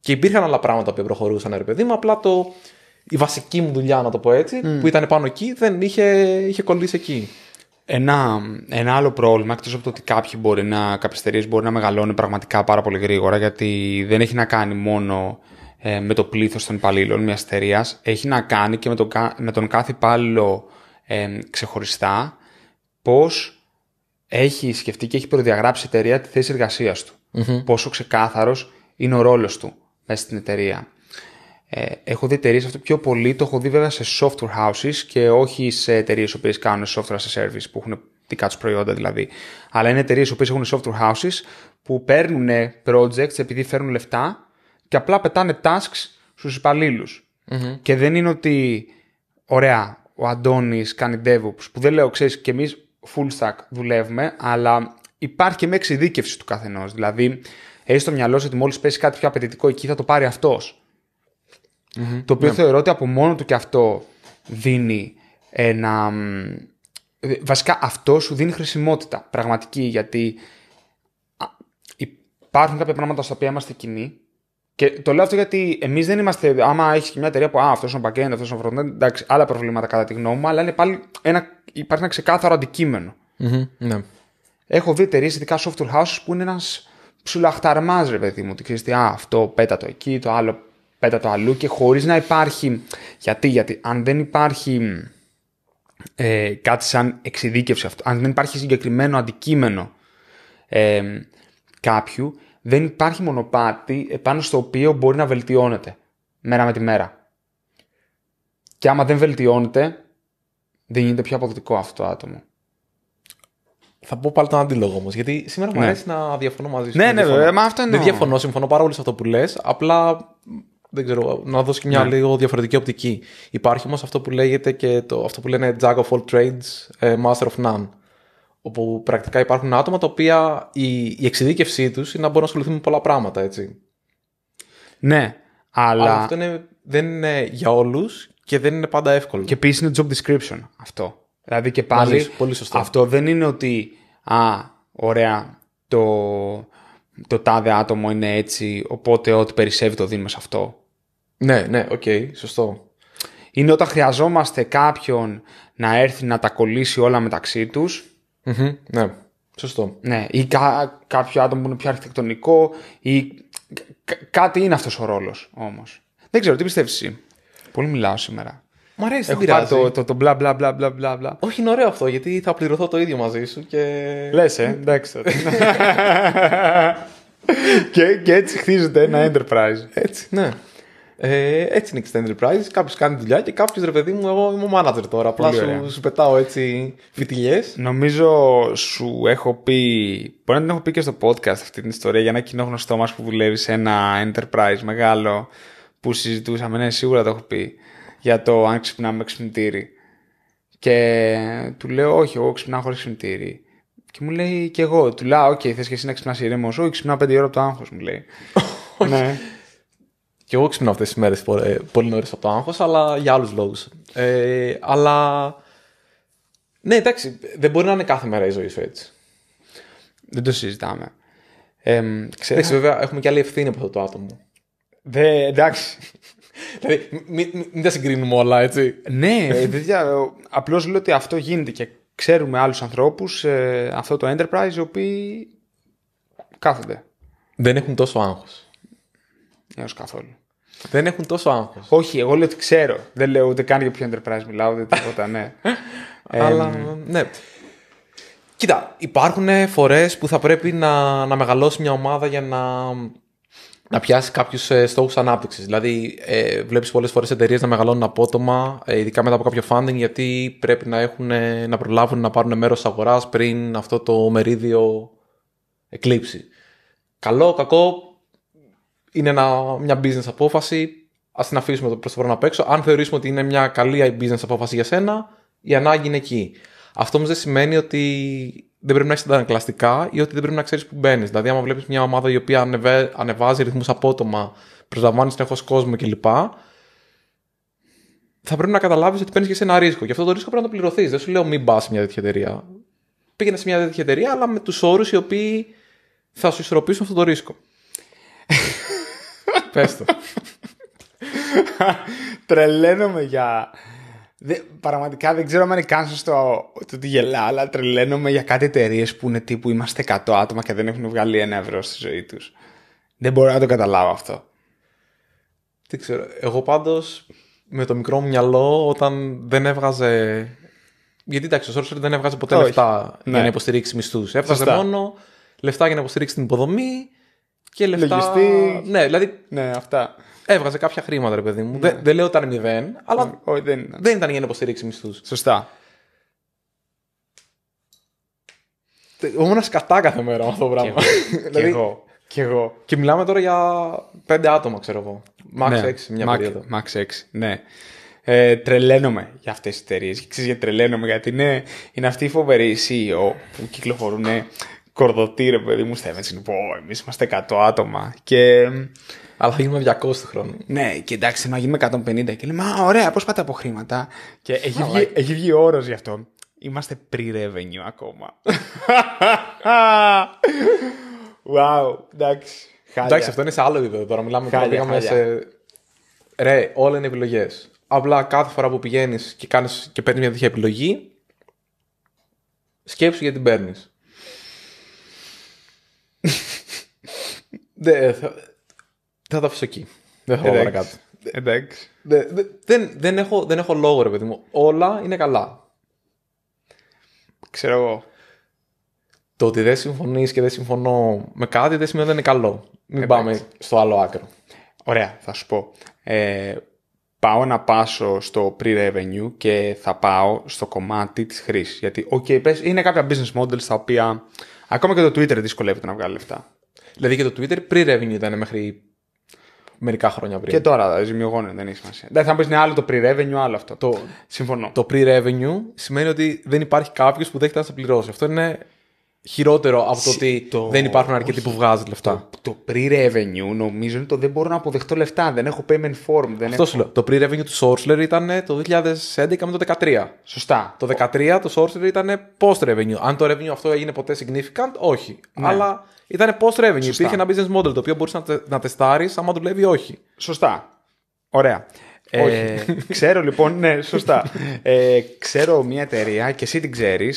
Και υπήρχαν άλλα πράγματα που προχωρούσαν, ρε παιδί μου. Απλά το, η βασική μου δουλειά, να το πω έτσι, mm. που ήταν πάνω εκεί, δεν είχε, είχε κολλήσει εκεί. Ένα, ένα άλλο πρόβλημα, εκτός από το ότι κάποιοι μπορεί να, κάποιες εταιρείες μπορεί να μεγαλώνουν πραγματικά πάρα πολύ γρήγορα, γιατί δεν έχει να κάνει μόνο ε, με το πλήθος των υπαλλήλων μιας εταιρείας, έχει να κάνει και με τον, με τον κάθε υπάλληλο ε, ξεχωριστά πώς έχει σκεφτεί και έχει προδιαγράψει η εταιρεία τη θέση εργασίας του. Πόσο ξεκάθαρος είναι ο ρόλος του μέσα στην εταιρεία. Ε, έχω δει εταιρείες αυτό πιο πολύ. Το έχω δει βέβαια σε software houses και όχι σε εταιρείες που κάνουν software as a service, που έχουν δικά τους προϊόντα δηλαδή. Αλλά είναι εταιρείες που έχουν software houses που παίρνουν projects επειδή φέρνουν λεφτά και απλά πετάνε tasks στους υπαλληλου Και δεν είναι ότι, ωραία, ο Αντώνης κάνει DevOps, που δεν λέω, ξέρεις, και εμείς full stack δουλεύουμε, αλλά υπάρχει και μια εξειδίκευση του καθενός. Δηλαδή, έχει στο μυαλό σου ότι μόλις πέσει κάτι πιο απαιτητικό εκεί θα το πάρει αυτός. Mm-hmm. Το οποίο ναι. θεωρώ ότι από μόνο του και αυτό δίνει ένα. Βασικά αυτό σου δίνει χρησιμότητα πραγματική γιατί υπάρχουν κάποια πράγματα στα οποία είμαστε κοινοί. Και το λέω αυτό γιατί εμείς δεν είμαστε. Άμα έχεις και μια εταιρεία που. Α, αυτός είναι backend, αυτός είναι frontend. Εντάξει, άλλα προβλήματα κατά τη γνώμη μου, αλλά είναι πάλι ένα, υπάρχει ένα ξεκάθαρο αντικείμενο. Mm-hmm. Ναι. Έχω δει εταιρείες, ειδικά software houses, που είναι ένας ψουλαχταρμάζ, ρε παιδί μου. Τι ξέρει, αυτό πέτα το εκεί, το άλλο πέτα το αλλού και χωρίς να υπάρχει... Γιατί, γιατί αν δεν υπάρχει ε, κάτι σαν εξειδίκευση αυτό, αν δεν υπάρχει συγκεκριμένο αντικείμενο ε, κάποιου, δεν υπάρχει μονοπάτι επάνω στο οποίο μπορεί να βελτιώνεται μέρα με τη μέρα. Και άμα δεν βελτιώνεται, δεν γίνεται πιο αποδοτικό αυτό το άτομο. Θα πω πάλι τον αντίλογο όμω. Γιατί σήμερα μου ναι. αρέσει να διαφωνώ μαζί σου. Ναι, ναι, ναι, αυτό είναι Δεν διαφωνώ, συμφωνώ πάρα πολύ σε αυτό που λες. Απλά δεν ξέρω, να δώσει και μια ναι. λίγο διαφορετική οπτική. Υπάρχει όμως αυτό που λέγεται και το, αυτό που λένε Jack of all trades, ε, master of none. Όπου πρακτικά υπάρχουν άτομα τα οποία η, η εξειδίκευσή τους είναι να μπορούν να ασχοληθούν με πολλά πράγματα, έτσι. Ναι, αλλά. αλλά αυτό είναι, δεν είναι για όλους και δεν είναι πάντα εύκολο. Και επίσης είναι job description αυτό. Δηλαδή και πάλι. πολύ σωστό. Αυτό δεν είναι ότι. Α, ωραία. Το το τάδε άτομο είναι έτσι, οπότε ό,τι περισσεύει το δίνουμε σε αυτό. Ναι, ναι, οκ, okay, σωστό. Είναι όταν χρειαζόμαστε κάποιον να έρθει να τα κολλήσει όλα μεταξύ τους. ναι, σωστό. Ναι, ή κάποιο άτομο που είναι πιο αρχιτεκτονικό ή κάτι είναι αυτός ο ρόλος όμως. Δεν ξέρω, τι πιστεύεις εσύ. Πολύ μιλάω σήμερα. Μ' αρέσει δεν πειράζει. το, το, το μπλα μπλα μπλα μπλα μπλα. Όχι, είναι ωραίο αυτό γιατί θα πληρωθώ το ίδιο μαζί σου και. Λες, ε, εντάξει. [LAUGHS] και, και έτσι χτίζεται ένα enterprise. Έτσι, ναι. Ε, έτσι είναι και στα enterprise. Κάποιος κάνει δουλειά και κάποιος ρε παιδί μου, εγώ είμαι ο manager τώρα. Απλά σου, σου, πετάω έτσι φιτιλιές. Νομίζω σου έχω πει. Μπορεί να την έχω πει και στο podcast αυτή την ιστορία για ένα κοινό γνωστό μας που δουλεύει σε ένα enterprise μεγάλο που συζητούσαμε. Ναι, σίγουρα το έχω πει για το αν ξυπνάμε με ξυπνητήρι. Και του λέω, Όχι, εγώ ξυπνάω χωρίς ξυπνητήρι. Και μου λέει και εγώ. Του λέω, Οκ, okay, θες και εσύ να ξυπνάς ηρεμό. Όχι, ξυπνάω πέντε ώρα από το άγχος, μου λέει. [LAUGHS] ναι. Και εγώ ξυπνάω αυτές τις μέρες ε, πολύ νωρίς από το άγχος, αλλά για άλλους λόγους. Ε, αλλά. Ναι, εντάξει, δεν μπορεί να είναι κάθε μέρα η ζωή σου έτσι. Δεν το συζητάμε. Ε, ξέρω... Εντάξει, βέβαια, έχουμε και άλλη ευθύνη από αυτό το άτομο. Δε, εντάξει. Δηλαδή, μην, τα συγκρίνουμε όλα, έτσι. Ναι, ε, παιδιά, απλώς λέω ότι αυτό γίνεται και ξέρουμε άλλους ανθρώπους σε αυτό το enterprise οι οποίοι κάθονται. Δεν έχουν τόσο άγχος. Έως καθόλου. Δεν έχουν τόσο άγχος. Όχι, εγώ λέω ότι ξέρω. Δεν λέω ούτε καν για ποιο enterprise μιλάω, ούτε τίποτα, ναι. ε, [LAUGHS] Αλλά ναι. Κοίτα, υπάρχουν φορές που θα πρέπει να, να μεγαλώσει μια ομάδα για να να πιάσει κάποιους ε, στόχους ανάπτυξης. Δηλαδή, ε, βλέπεις πολλές φορές εταιρείες να μεγαλώνουν απότομα, ε, ειδικά μετά από κάποιο funding, γιατί πρέπει να, έχουν, ε, να προλάβουν να πάρουν μέρος αγοράς πριν αυτό το μερίδιο εκλείψει. Καλό, κακό, είναι μια business απόφαση. Ας την αφήσουμε προς το πρώτο απ' έξω. Αν θεωρήσουμε ότι είναι μια καλή business απόφαση για σένα, η ανάγκη είναι εκεί. Αυτό όμως δεν σημαίνει ότι δεν πρέπει να έχεις αντανακλαστικά ή ότι δεν πρέπει να ξέρεις που μπαίνεις. Δηλαδή, άμα βλέπεις μια ομάδα η οποία ανεβάζει ρυθμούς απότομα, προσλαμβάνεις συνεχώς κόσμο κλπ. Θα πρέπει να καταλάβεις ότι παίρνεις και σε ένα ρίσκο. Και αυτό το ρίσκο πρέπει να το πληρωθείς. Δεν σου λέω μην πας σε μια τέτοια εταιρεία. Πήγαινε σε μια τέτοια εταιρεία, αλλά με τους όρους οι οποίοι θα σου ισορροπήσουν αυτό το ρίσκο. [LAUGHS] Πες το. Τρελαίνομαι για Δε, πραγματικά δεν ξέρω αν είναι καν σωστό το ότι γελά, αλλά τρελαίνομαι για κάτι εταιρείες που είναι τύπου είμαστε 100 άτομα και δεν έχουν βγάλει ένα ευρώ στη ζωή τους. Δεν μπορώ να το καταλάβω αυτό. Τι ξέρω. Εγώ πάντως με το μικρό μου μυαλό όταν δεν έβγαζε. Γιατί εντάξει, ο Σόρσερ δεν έβγαζε ποτέ Όχι. λεφτά για ναι. να υποστηρίξει μισθούς. Έβγαζε μόνο λεφτά για να υποστηρίξει την υποδομή και λεφτά. Λογιστή. Ναι, δηλαδή. Ναι, αυτά έβγαζε κάποια χρήματα, ρε παιδί μου. Ναι. Δεν, δεν λέω ήταν μηδέν, αλλά δεν, ήταν. δεν ήταν για να υποστηρίξει μισθούς. Σωστά. Ήμουν σκατά κάθε μέρα αυτό το πράγμα. Και [LAUGHS] δηλαδή, εγώ. Κι εγώ. Και μιλάμε τώρα για πέντε άτομα, ξέρω εγώ. Μαξ ναι, 6, μια Max, περίοδο. Μαξ 6, ναι. Ε, τρελαίνομαι για αυτές τις εταιρείες. Ξέρεις γιατί τρελαίνομαι, γιατί είναι, είναι αυτοί οι φοβεροί CEO που κυκλοφορούν ε, κορδοτήρε, παιδί μου, στέμετσι, πω, εμείς είμαστε 100 άτομα. Και αλλά θα γίνουμε 200 του χρόνου. Ναι, και εντάξει, να γίνουμε 150 και λέμε, Μα ωραία, πώς πάτε από χρήματα. Και έχει βγει, like. όρος γι' αυτό. Είμαστε pre-revenue ακόμα. wow, εντάξει. Χάλια. Εντάξει, αυτό είναι σε άλλο επίπεδο τώρα. Μιλάμε χάλια, πήγαμε σε. Ρε, όλα είναι επιλογές. Απλά κάθε φορά που πηγαίνεις και, κάνεις και παίρνεις μια τέτοια επιλογή, σκέψου γιατί παίρνει. [LAUGHS] θα τα αφήσω εκεί. Δεν θα παρακάτω. Εντάξει. Ναι, δεν, δεν, έχω, δεν έχω λόγο, ρε παιδί μου. Όλα είναι καλά. Ξέρω εγώ. Το ότι δεν συμφωνείς και δεν συμφωνώ με κάτι δεν σημαίνει ότι δεν είναι καλό. Μην Εντάξει. πάμε στο άλλο άκρο. Ωραία, θα σου πω. Ε, πάω να πάσω στο pre-revenue και θα πάω στο κομμάτι της χρήσης. Γιατί, οκ, okay, πες, είναι κάποια business models τα οποία... Ακόμα και το Twitter δυσκολεύεται να βγάλει λεφτά. Δηλαδή και το Twitter pre-revenue ήταν μέχρι μερικά χρόνια πριν. Και τώρα δηλαδή, ζημιογόνε, δεν έχει σημασία. Δεν δηλαδή, θα πει είναι άλλο το pre-revenue, άλλο αυτό. Το, Συμφωνώ. Το pre-revenue σημαίνει ότι δεν υπάρχει κάποιος που δέχεται να σε πληρώσει. Αυτό είναι χειρότερο από το ότι το... δεν υπάρχουν αρκετοί που βγάζουν λεφτά. Το, το pre-revenue νομίζω είναι το δεν μπορώ να αποδεχτώ λεφτά, δεν έχω payment form. Δεν Αυτό έχω... σου λέω. Το pre-revenue του Sorcerer ήταν το 2011 με το 2013. Σωστά. Το 2013 το Sorcerer ήταν post-revenue. Αν το revenue αυτό έγινε ποτέ significant, όχι. Ναι. Αλλά ήταν post-revenue. Υπήρχε ένα business model το οποίο μπορούσε να, τε, να τεστάρεις άμα δουλεύει όχι. Σωστά. Ωραία. Ε, όχι. ξέρω λοιπόν, ναι, σωστά. [LAUGHS] ε, ξέρω μια εταιρεία και εσύ την ξέρεις,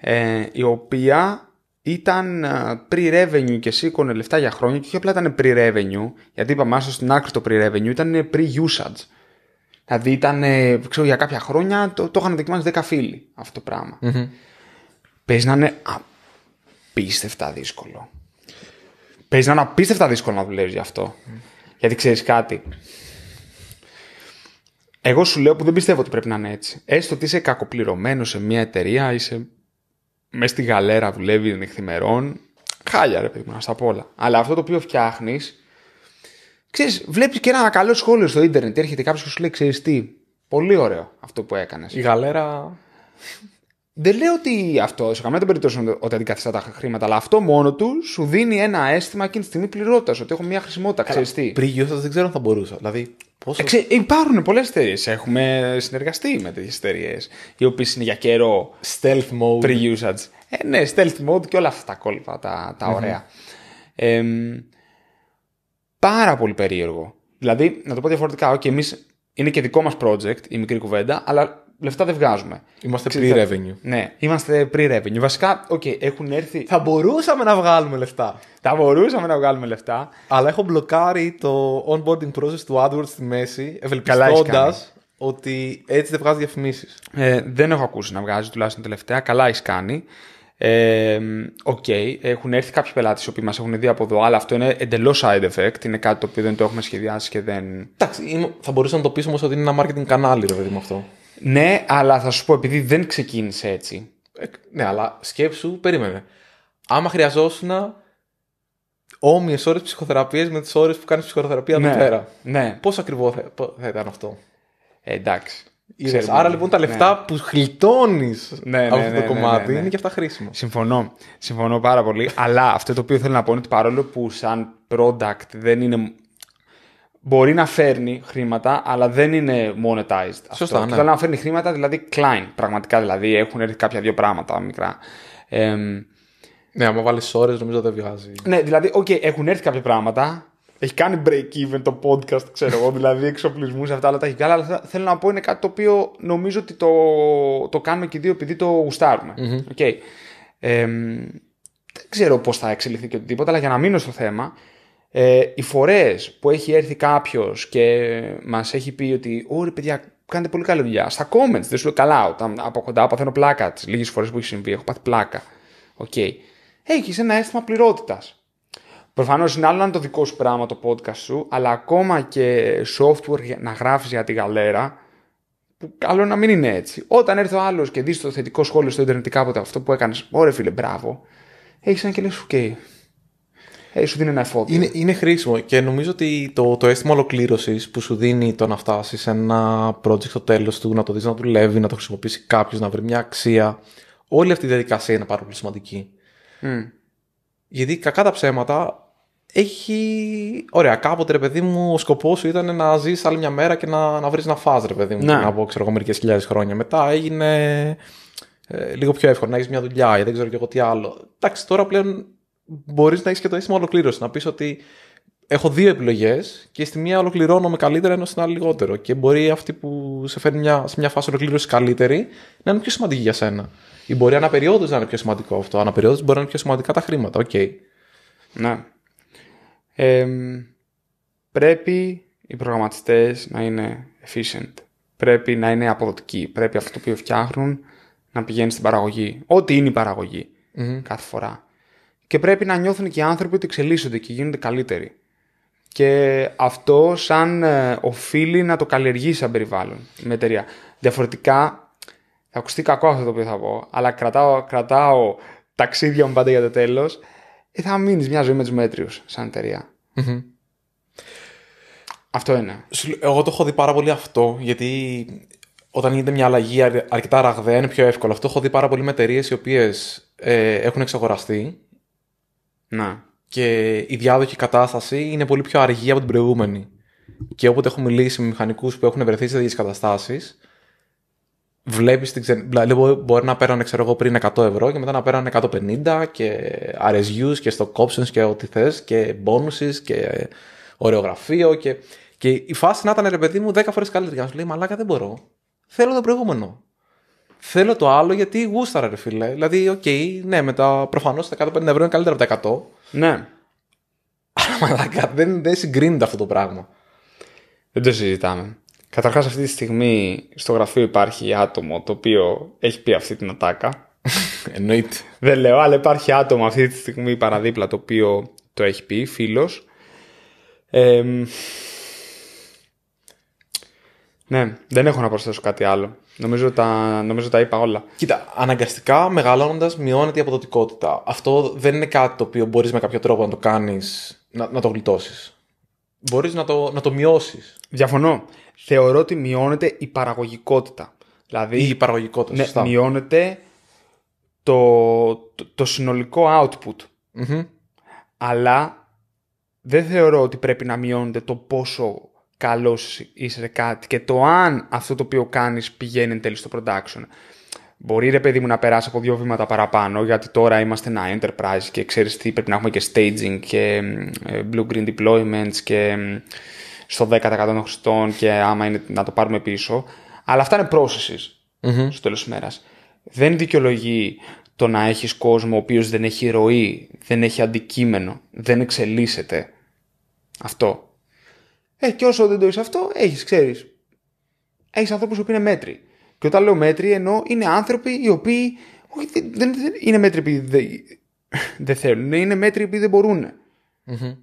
ε, η οποία ήταν ε, pre-revenue και σήκωνε λεφτά για χρόνια και όχι απλά ήταν pre-revenue, γιατί είπαμε άσως στην άκρη το pre-revenue, ήταν pre-usage. Δηλαδή ήταν, ε, ξέρω, για κάποια χρόνια το, το είχαν δοκιμάσει 10 φίλοι αυτό το πραγμα mm-hmm. Παίζει να είναι απίστευτα δύσκολο. Παίζει να είναι απίστευτα δύσκολο να δουλεύεις γι' αυτό. Mm. Γιατί ξέρεις κάτι. γιατι ξερει κατι εγω σου λέω που δεν πιστεύω ότι πρέπει να είναι έτσι. Έστω ότι είσαι κακοπληρωμένος σε μια εταιρεία, είσαι μες στη γαλέρα δουλεύει νυχθημερών. Χάλια, ρε παιδί μου, να στα πω όλα. Αλλά αυτό το οποίο φτιάχνεις. Ξέρεις, βλέπεις και ένα καλό σχόλιο στο ίντερνετ. Έρχεται κάποιος που σου λέει: Ξέρεις τι, πολύ ωραίο αυτό που έκανες. Η γαλέρα δεν λέω ότι αυτό σε καμία περίπτωση ότι αντικαθιστά τα χρήματα, αλλά αυτό μόνο του σου δίνει ένα αίσθημα εκείνη τη στιγμή πληρότητας, ότι έχω μια χρησιμότητα. Ξέρεις τι. Πριν γιώθω, δεν ξέρω αν θα μπορούσα. Δηλαδή, πόσο... Εξε... Υπάρχουν πολλές εταιρείες. Έχουμε συνεργαστεί με τέτοιες εταιρείες, οι οποίες είναι για καιρό. Stealth mode. Pre usage. Ε, ναι, stealth mode και όλα αυτά τα κόλπα, τα, τα ωραία. Ε, πάρα πολύ περίεργο. Δηλαδή, να το πω διαφορετικά, okay, εμείς είναι και δικό μας project, η μικρή κουβέντα, αλλά λεφτά δεν βγάζουμε. Είμαστε Ξέρετε, pre-revenue. Ναι, είμαστε pre-revenue. Βασικά, οκ, okay, έχουν έρθει. Θα μπορούσαμε να βγάλουμε λεφτά. Θα μπορούσαμε να βγάλουμε λεφτά. Αλλά έχω μπλοκάρει το onboarding process του AdWords στη μέση, ευελπιστώντα ότι έτσι δεν βγάζει διαφημίσεις. Ε, δεν έχω ακούσει να βγάζει, τουλάχιστον τελευταία. Καλά έχεις κάνει. Ε, οκ, ε, okay, έχουν έρθει κάποιοι πελάτες οι οποίοι μας έχουν δει από εδώ, αλλά αυτό είναι εντελώς side effect. Είναι κάτι το οποίο δεν το έχουμε σχεδιάσει και δεν. Εντάξει, θα μπορούσα να το πει όμω ότι είναι ένα marketing κανάλι, ρε παιδί μου αυτό. Ναι, αλλά θα σου πω, επειδή δεν ξεκίνησε έτσι. Ε, ναι, αλλά σκέψου, περίμενε. Άμα χρειαζόσουν όμοιες ώρες ψυχοθεραπείας με τις ώρες που κάνεις ψυχοθεραπεία ναι, εδώ πέρα. Ναι. Πώς ακριβώ θα, θα, ήταν αυτό. Ε, εντάξει. Ξέρουμε, Άρα λοιπόν τα ναι. λεφτά ναι. που γλιτώνεις ναι, αυτό το ναι, ναι, κομμάτι είναι και αυτά χρήσιμα. Συμφωνώ. Συμφωνώ πάρα πολύ. αλλά αυτό το οποίο θέλω να πω είναι ότι παρόλο που σαν product δεν είναι μπορεί να φέρνει χρήματα, αλλά δεν είναι monetized. Σωστά. Αυτό. Ναι. να φέρνει χρήματα, δηλαδή client. Πραγματικά δηλαδή έχουν έρθει κάποια δύο πράγματα μικρά. Ε, ναι, άμα βάλεις ώρες, νομίζω δεν βγάζει. Ναι, δηλαδή, OK, έχουν έρθει κάποια πράγματα. Έχει κάνει break even το podcast, ξέρω εγώ, δηλαδή εξοπλισμούς, αυτά όλα τα έχει κάνει. Αλλά θέλω να πω είναι κάτι το οποίο νομίζω ότι το, το κάνουμε και οι δύο επειδή το γουστάρουμε. Okay. Ε, δεν ξέρω πώς θα εξελιχθεί και οτιδήποτε, αλλά για να μείνω στο θέμα, ε, οι φορές που έχει έρθει κάποιος και μας έχει πει ότι «Ωρε παιδιά, κάνετε πολύ καλή δουλειά». Στα comments, δεν σου λέω καλά, όταν από κοντά παθαίνω πλάκα τις λίγες φορές που έχει συμβεί, έχω πάθει πλάκα. Οκ. Okay. Έχεις ένα αίσθημα πληρότητας. Προφανώς είναι άλλο να είναι το δικό σου πράγμα το podcast σου, αλλά ακόμα και software να γράφεις για τη γαλέρα, που καλό να μην είναι έτσι. Όταν έρθει ο άλλος και δεις το θετικό σχόλιο στο Ιντερνετ κάποτε αυτό που έκανες, Ωρε φίλε, μπράβο, έχεις ένα και λες: Οκ, okay, ε, σου δίνει ένα εφόδιο. Είναι, είναι χρήσιμο και νομίζω ότι το, το αίσθημα ολοκλήρωσης που σου δίνει το να φτάσεις σε ένα project στο τέλος του, να το δεις να δουλεύει, να το χρησιμοποιήσει κάποιος, να βρει μια αξία. Όλη αυτή η διαδικασία είναι πάρα πολύ σημαντική. Mm. Γιατί κακά τα ψέματα έχει. Ωραία, κάποτε ρε παιδί μου, ο σκοπός σου ήταν να ζεις άλλη μια μέρα και να, να βρεις να φας ρε παιδί μου. Να Από ξέρω μερικές χιλιάδες χρόνια. Μετά έγινε ε, λίγο πιο εύκολο να έχεις μια δουλειά ή δεν ξέρω και εγώ τι άλλο. Εντάξει, τώρα πλέον μπορείς να έχεις και το αίσθημα ολοκλήρωσης. Να πεις ότι έχω δύο επιλογές και στη μία ολοκληρώνομαι καλύτερα, ενώ στην άλλη λιγότερο. Και μπορεί αυτή που σε φέρνει μια, σε μια φάση ολοκλήρωσης καλύτερη να είναι πιο σημαντική για σένα. Ή μπορεί περιόδο να είναι πιο σημαντικό αυτό. περιόδο μπορεί να είναι πιο σημαντικά τα χρήματα. Οκ. Okay. Ναι. Ε, πρέπει οι προγραμματιστές να είναι efficient. Πρέπει να είναι αποδοτικοί. Πρέπει αυτό που φτιάχνουν να πηγαίνει στην παραγωγή. Ό,τι είναι η παραγωγή mm-hmm. κάθε φορά και πρέπει να νιώθουν και οι άνθρωποι ότι εξελίσσονται και γίνονται καλύτεροι. Και αυτό σαν ε, οφείλει να το καλλιεργεί σαν περιβάλλον με εταιρεία. Διαφορετικά, θα ακουστεί κακό αυτό το οποίο θα πω, αλλά κρατάω, κρατάω ταξίδια μου πάντα για το τέλος. Ε, θα μείνεις μια ζωή με τους μέτριους σαν εταιρεία. Mm-hmm. Αυτό είναι. Εγώ το έχω δει πάρα πολύ αυτό, γιατί όταν γίνεται μια αλλαγή αρκετά ραγδαία είναι πιο εύκολο. Αυτό έχω δει πάρα πολύ με εταιρείες οι οποίες ε, έχουν εξαγοραστεί να. Και η διάδοχη κατάσταση είναι πολύ πιο αργή από την προηγούμενη. Και όποτε έχω μιλήσει με μηχανικούς που έχουν βρεθεί σε τέτοιες καταστάσεις, βλέπεις την ξεν... Δηλαδή, μπορεί να πέρανε, ξέρω εγώ, πριν 100 ευρώ και μετά να πέρανε 150 και αρεσιούς και στο options και ό,τι θες και bonuses και ωρεογραφείο. Και... και η φάση να ήταν ρε παιδί μου 10 φορές καλύτερη. Για να σου λέει Μαλάκα δεν μπορώ. Θέλω το προηγούμενο. Θέλω το άλλο γιατί γούσταρα, ρε φίλε. Δηλαδή, οκ, okay, ναι, μετά προφανώς τα 150 ευρώ είναι καλύτερα από τα 100. Ναι. Αλλά μαλάκα, δεν, δεν συγκρίνεται αυτό το πράγμα. Δεν το συζητάμε. Καταρχάς, αυτή τη στιγμή στο γραφείο υπάρχει άτομο το οποίο έχει πει αυτή την ατάκα. [LAUGHS] Εννοείται. Δεν λέω, αλλά υπάρχει άτομο αυτή τη στιγμή παραδίπλα το οποίο το έχει πει, φίλος. Ε, ναι, δεν έχω να προσθέσω κάτι άλλο. Νομίζω τα, νομίζω τα είπα όλα. Κοίτα, αναγκαστικά μεγαλώνοντας μειώνεται η αποδοτικότητα. Αυτό δεν είναι κάτι το οποίο μπορείς με κάποιο τρόπο να το κάνεις, να, να το γλιτώσεις. Μπορείς να το, να το μειώσεις. Διαφωνώ. Θεωρώ ότι μειώνεται η παραγωγικότητα. Δηλαδή, η παραγωγικότητα. Ναι, μειώνεται το, το, συνολικό output. Αλλά δεν θεωρώ ότι πρέπει να μειώνεται το πόσο καλός είσαι κάτι και το αν αυτό το οποίο κάνεις πηγαίνει εν τέλει στο production. Μπορεί ρε παιδί μου να περάσει από δύο βήματα παραπάνω, γιατί τώρα είμαστε ένα enterprise και ξέρεις τι πρέπει να έχουμε και staging και ε, blue-green deployments και στο 10% των χρηστών και άμα είναι να το πάρουμε πίσω. Αλλά αυτά είναι processes στο τέλος της μέρας. Δεν δικαιολογεί το να έχεις κόσμο ο οποίος δεν έχει ροή, δεν έχει αντικείμενο, δεν εξελίσσεται. Αυτό. Ε, και όσο δεν το είσαι αυτό, έχεις, ξέρεις. Έχεις ανθρώπους που είναι μέτρη. Και όταν λέω μέτρη, εννοώ είναι άνθρωποι οι οποίοι. δεν, δεν, είναι μέτρη επειδή δεν, θέλουν, είναι μέτρη επειδή δεν μπορούν. Mm-hmm.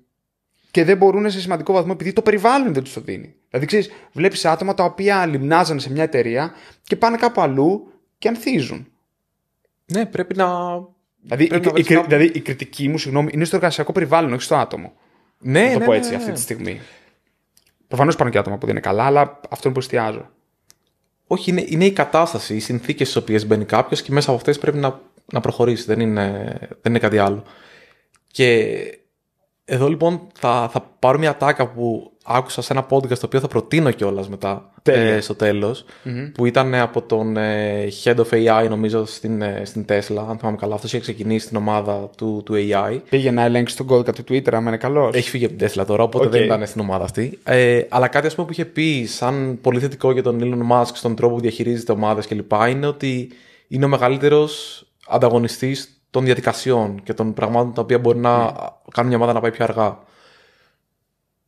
Και δεν μπορούν σε σημαντικό βαθμό επειδή το περιβάλλον δεν τους το δίνει. Δηλαδή, ξέρεις, βλέπεις άτομα τα οποία λιμνάζαν σε μια εταιρεία και πάνε κάπου αλλού και ανθίζουν. Ναι, πρέπει να. Δηλαδή, πρέπει η, να η, κάπου... δηλαδή η κριτική μου, συγγνώμη, είναι στο εργασιακό περιβάλλον, όχι στο άτομο. Ναι, να το ναι, πω ναι, έτσι ναι, αυτή ναι. τη στιγμή. Προφανώς υπάρχουν και άτομα που δεν είναι καλά, αλλά αυτό είναι που εστιάζω. Όχι, είναι, είναι η κατάσταση, οι συνθήκες στις οποίες μπαίνει κάποιος και μέσα από αυτές πρέπει να, να προχωρήσει. Δεν είναι, δεν είναι κάτι άλλο. Και εδώ λοιπόν θα, θα πάρω μια τάκα που άκουσα σε ένα podcast το οποίο θα προτείνω κιόλας μετά ε, στο τελο mm που ήταν ε, από τον ε, Head of AI νομίζω στην, ε, στην Tesla αν θυμάμαι καλά αυτός είχε ξεκινήσει την ομάδα του, του AI Πήγε να ελέγξει τον κώδικα του Twitter αν είναι καλός. Έχει φύγει από την Tesla τώρα οπότε δεν ήταν στην ομάδα αυτή ε, αλλά κάτι πούμε που είχε πει σαν πολύ θετικό για τον Elon Musk στον τρόπο που διαχειρίζεται ομάδες κλπ είναι ότι είναι ο μεγαλύτερος ανταγωνιστής των διαδικασιών και των πραγμάτων τα οποία μπορεί να mm. κάνουν μια ομάδα να πάει πιο αργά.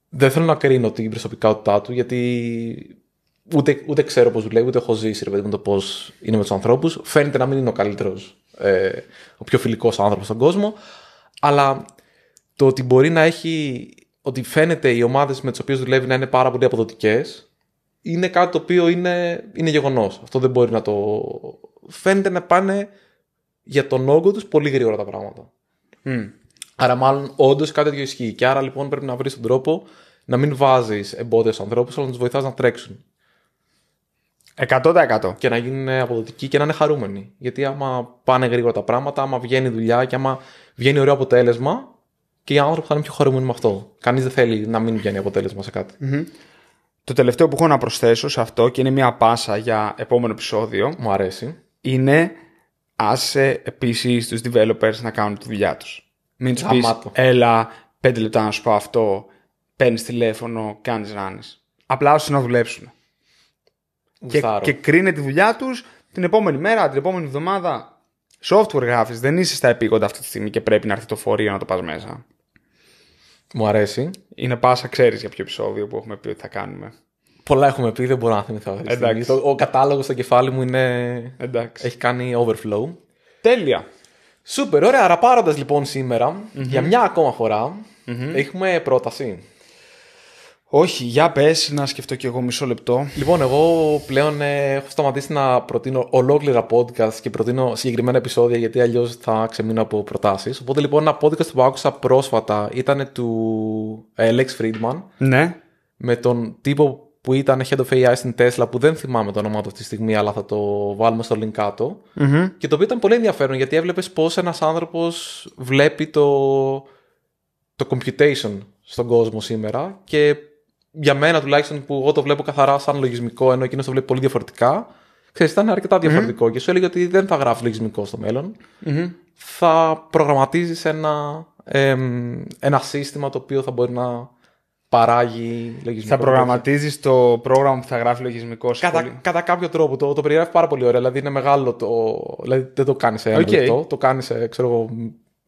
Δεν θέλω να κρίνω την προσωπικότητά του, γιατί ούτε, ούτε ξέρω πώς δουλεύει, ούτε έχω ζήσει ρε παιδί το πώς είναι με τους ανθρώπους. Φαίνεται να μην είναι ο καλύτερος, ε, ο πιο φιλικός άνθρωπος στον κόσμο. Αλλά το ότι μπορεί να έχει, ότι φαίνεται οι ομάδες με τις οποίες δουλεύει να είναι πάρα πολύ αποδοτικές, είναι κάτι το οποίο είναι, είναι γεγονός. Αυτό δεν μπορεί να το. Φαίνεται να πάνε για τον όγκο τους πολύ γρήγορα τα πράγματα. Mm. Άρα, μάλλον όντως κάτι τέτοιο ισχύει. Και άρα λοιπόν πρέπει να βρεις τον τρόπο να μην βάζεις εμπόδια στους ανθρώπους, αλλά να τους βοηθάς να τρέξουν. 100%. Και να γίνουν αποδοτικοί και να είναι χαρούμενοι. Γιατί άμα πάνε γρήγορα τα πράγματα, άμα βγαίνει δουλειά και άμα βγαίνει ωραίο αποτέλεσμα, και οι άνθρωποι θα είναι πιο χαρούμενοι με αυτό. Κανείς δεν θέλει να μην βγαίνει αποτέλεσμα σε κάτι. Το τελευταίο που έχω να προσθέσω σε αυτό και είναι μια πάσα για επόμενο επεισόδιο. Μου αρέσει. Είναι άσε επίσης τους developers να κάνουν τη δουλειά τους. Μην τους πεις, έλα, πέντε λεπτά να σου πω αυτό, παίρνεις τηλέφωνο, κάνεις είναι. Απλά ώστε να δουλέψουν. Και, και κρίνε τη δουλειά τους την επόμενη μέρα, την επόμενη εβδομάδα. Software γράφεις, δεν είσαι στα επίγοντα αυτή τη στιγμή και πρέπει να έρθει το φορείο να το πας μέσα. Μου αρέσει. Είναι πάσα, ξέρεις για ποιο επεισόδιο που έχουμε πει ότι θα κάνουμε. Πολλά έχουμε πει, δεν μπορώ να θυμηθώ. Εντάξει. Ο κατάλογος στο κεφάλι μου είναι. Εντάξει. Έχει κάνει overflow. Τέλεια. Σούπερ, ωραία. Αραπάροντα λοιπόν σήμερα, mm-hmm. για μια ακόμα φορά, mm-hmm. έχουμε πρόταση. Όχι, για πες, να σκεφτώ κι εγώ μισό λεπτό. Λοιπόν, εγώ πλέον ε, έχω σταματήσει να προτείνω ολόκληρα podcast και προτείνω συγκεκριμένα επεισόδια, γιατί αλλιώς θα ξεμείνω από προτάσεις. Οπότε λοιπόν, ένα podcast που άκουσα πρόσφατα ήταν του ε, Alex Friedman. Ναι. Με τον τύπο που ήταν head of AI στην Tesla, που δεν θυμάμαι το όνομά του αυτή τη στιγμή, αλλά θα το βάλουμε στο link κατω mm-hmm. Και το οποίο ήταν πολύ ενδιαφέρον γιατί έβλεπες πώς ένας άνθρωπος βλέπει το, το computation στον κόσμο σήμερα. Και για μένα τουλάχιστον που εγώ το βλέπω καθαρά σαν λογισμικό, ενώ εκείνος το βλέπει πολύ διαφορετικά. Ξέρεις, ήταν αρκετά mm-hmm. διαφορετικό mm-hmm. και σου έλεγε ότι δεν θα γράφει λογισμικό στο μελλον mm-hmm. Θα προγραμματίζεις ένα, ένα σύστημα το οποίο θα μπορεί να παράγει λογισμικό. Θα προγραμματίζεις το πρόγραμμα που θα γράφει λογισμικό. Κατά, κατά κάποιο τρόπο. Το, το περιγράφει πάρα πολύ ωραία. Δηλαδή είναι μεγάλο το. Δηλαδή δεν το κάνεις σε ένα okay. λεπτό. Το κάνεις σε, ξέρω εγώ,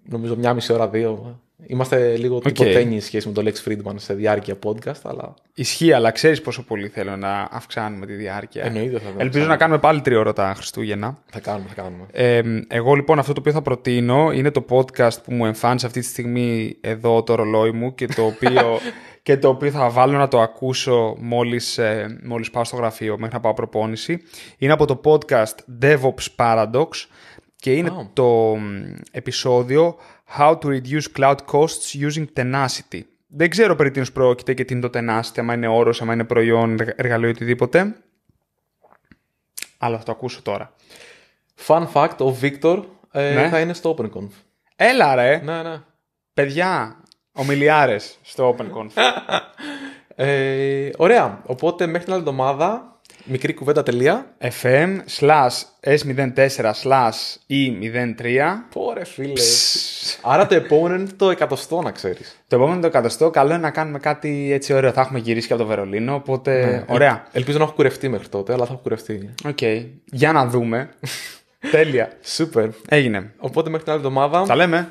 νομίζω μια μισή ώρα, δύο. Είμαστε λίγο okay. σχέση με τον Lex Friedman σε διάρκεια podcast, αλλά. Ισχύει, αλλά ξέρεις πόσο πολύ θέλω να αυξάνουμε τη διάρκεια. Εννοείται θα Ελπίζω να κάνουμε πάλι τρία ώρα τα Χριστούγεννα. Θα κάνουμε, θα κάνουμε. Ε, εγώ λοιπόν αυτό το οποίο θα προτείνω είναι το podcast που μου εμφάνισε αυτή τη στιγμή εδώ το ρολόι μου και το οποίο [LAUGHS] και το οποίο θα βάλω να το ακούσω μόλις, ε, μόλις πάω στο γραφείο μέχρι να πάω προπόνηση. Είναι από το podcast DevOps Paradox και είναι το επεισόδιο How to Reduce Cloud Costs Using Tenacity. Δεν ξέρω περί τίνος πρόκειται και τι είναι το Tenacity, άμα είναι όρος, άμα είναι προϊόν, εργαλείο οτιδήποτε. Αλλά θα το ακούσω τώρα. Fun fact, ο Βίκτορ ε, ναι. θα είναι στο OpenConf. Έλα ρε! Ναι, ναι. Παιδιά, Ομιλιάρες στο OpenConf. ε, ωραία. Οπότε μέχρι την άλλη εβδομάδα. Μικρή κουβέντα τελεία. FM slash S04 slash E03. Πόρε φίλε. Άρα το επόμενο είναι το εκατοστό να ξέρει. Το επόμενο είναι το εκατοστό. Καλό είναι να κάνουμε κάτι έτσι ωραίο. Θα έχουμε γυρίσει και από το Βερολίνο. Οπότε. Ναι. Ωραία. ελπίζω να έχω κουρευτεί μέχρι τότε, αλλά θα έχω κουρευτεί. Οκ. Okay. Για να δούμε. Τέλεια. Σούπερ. Έγινε. Οπότε μέχρι την άλλη εβδομάδα. Τα λέμε.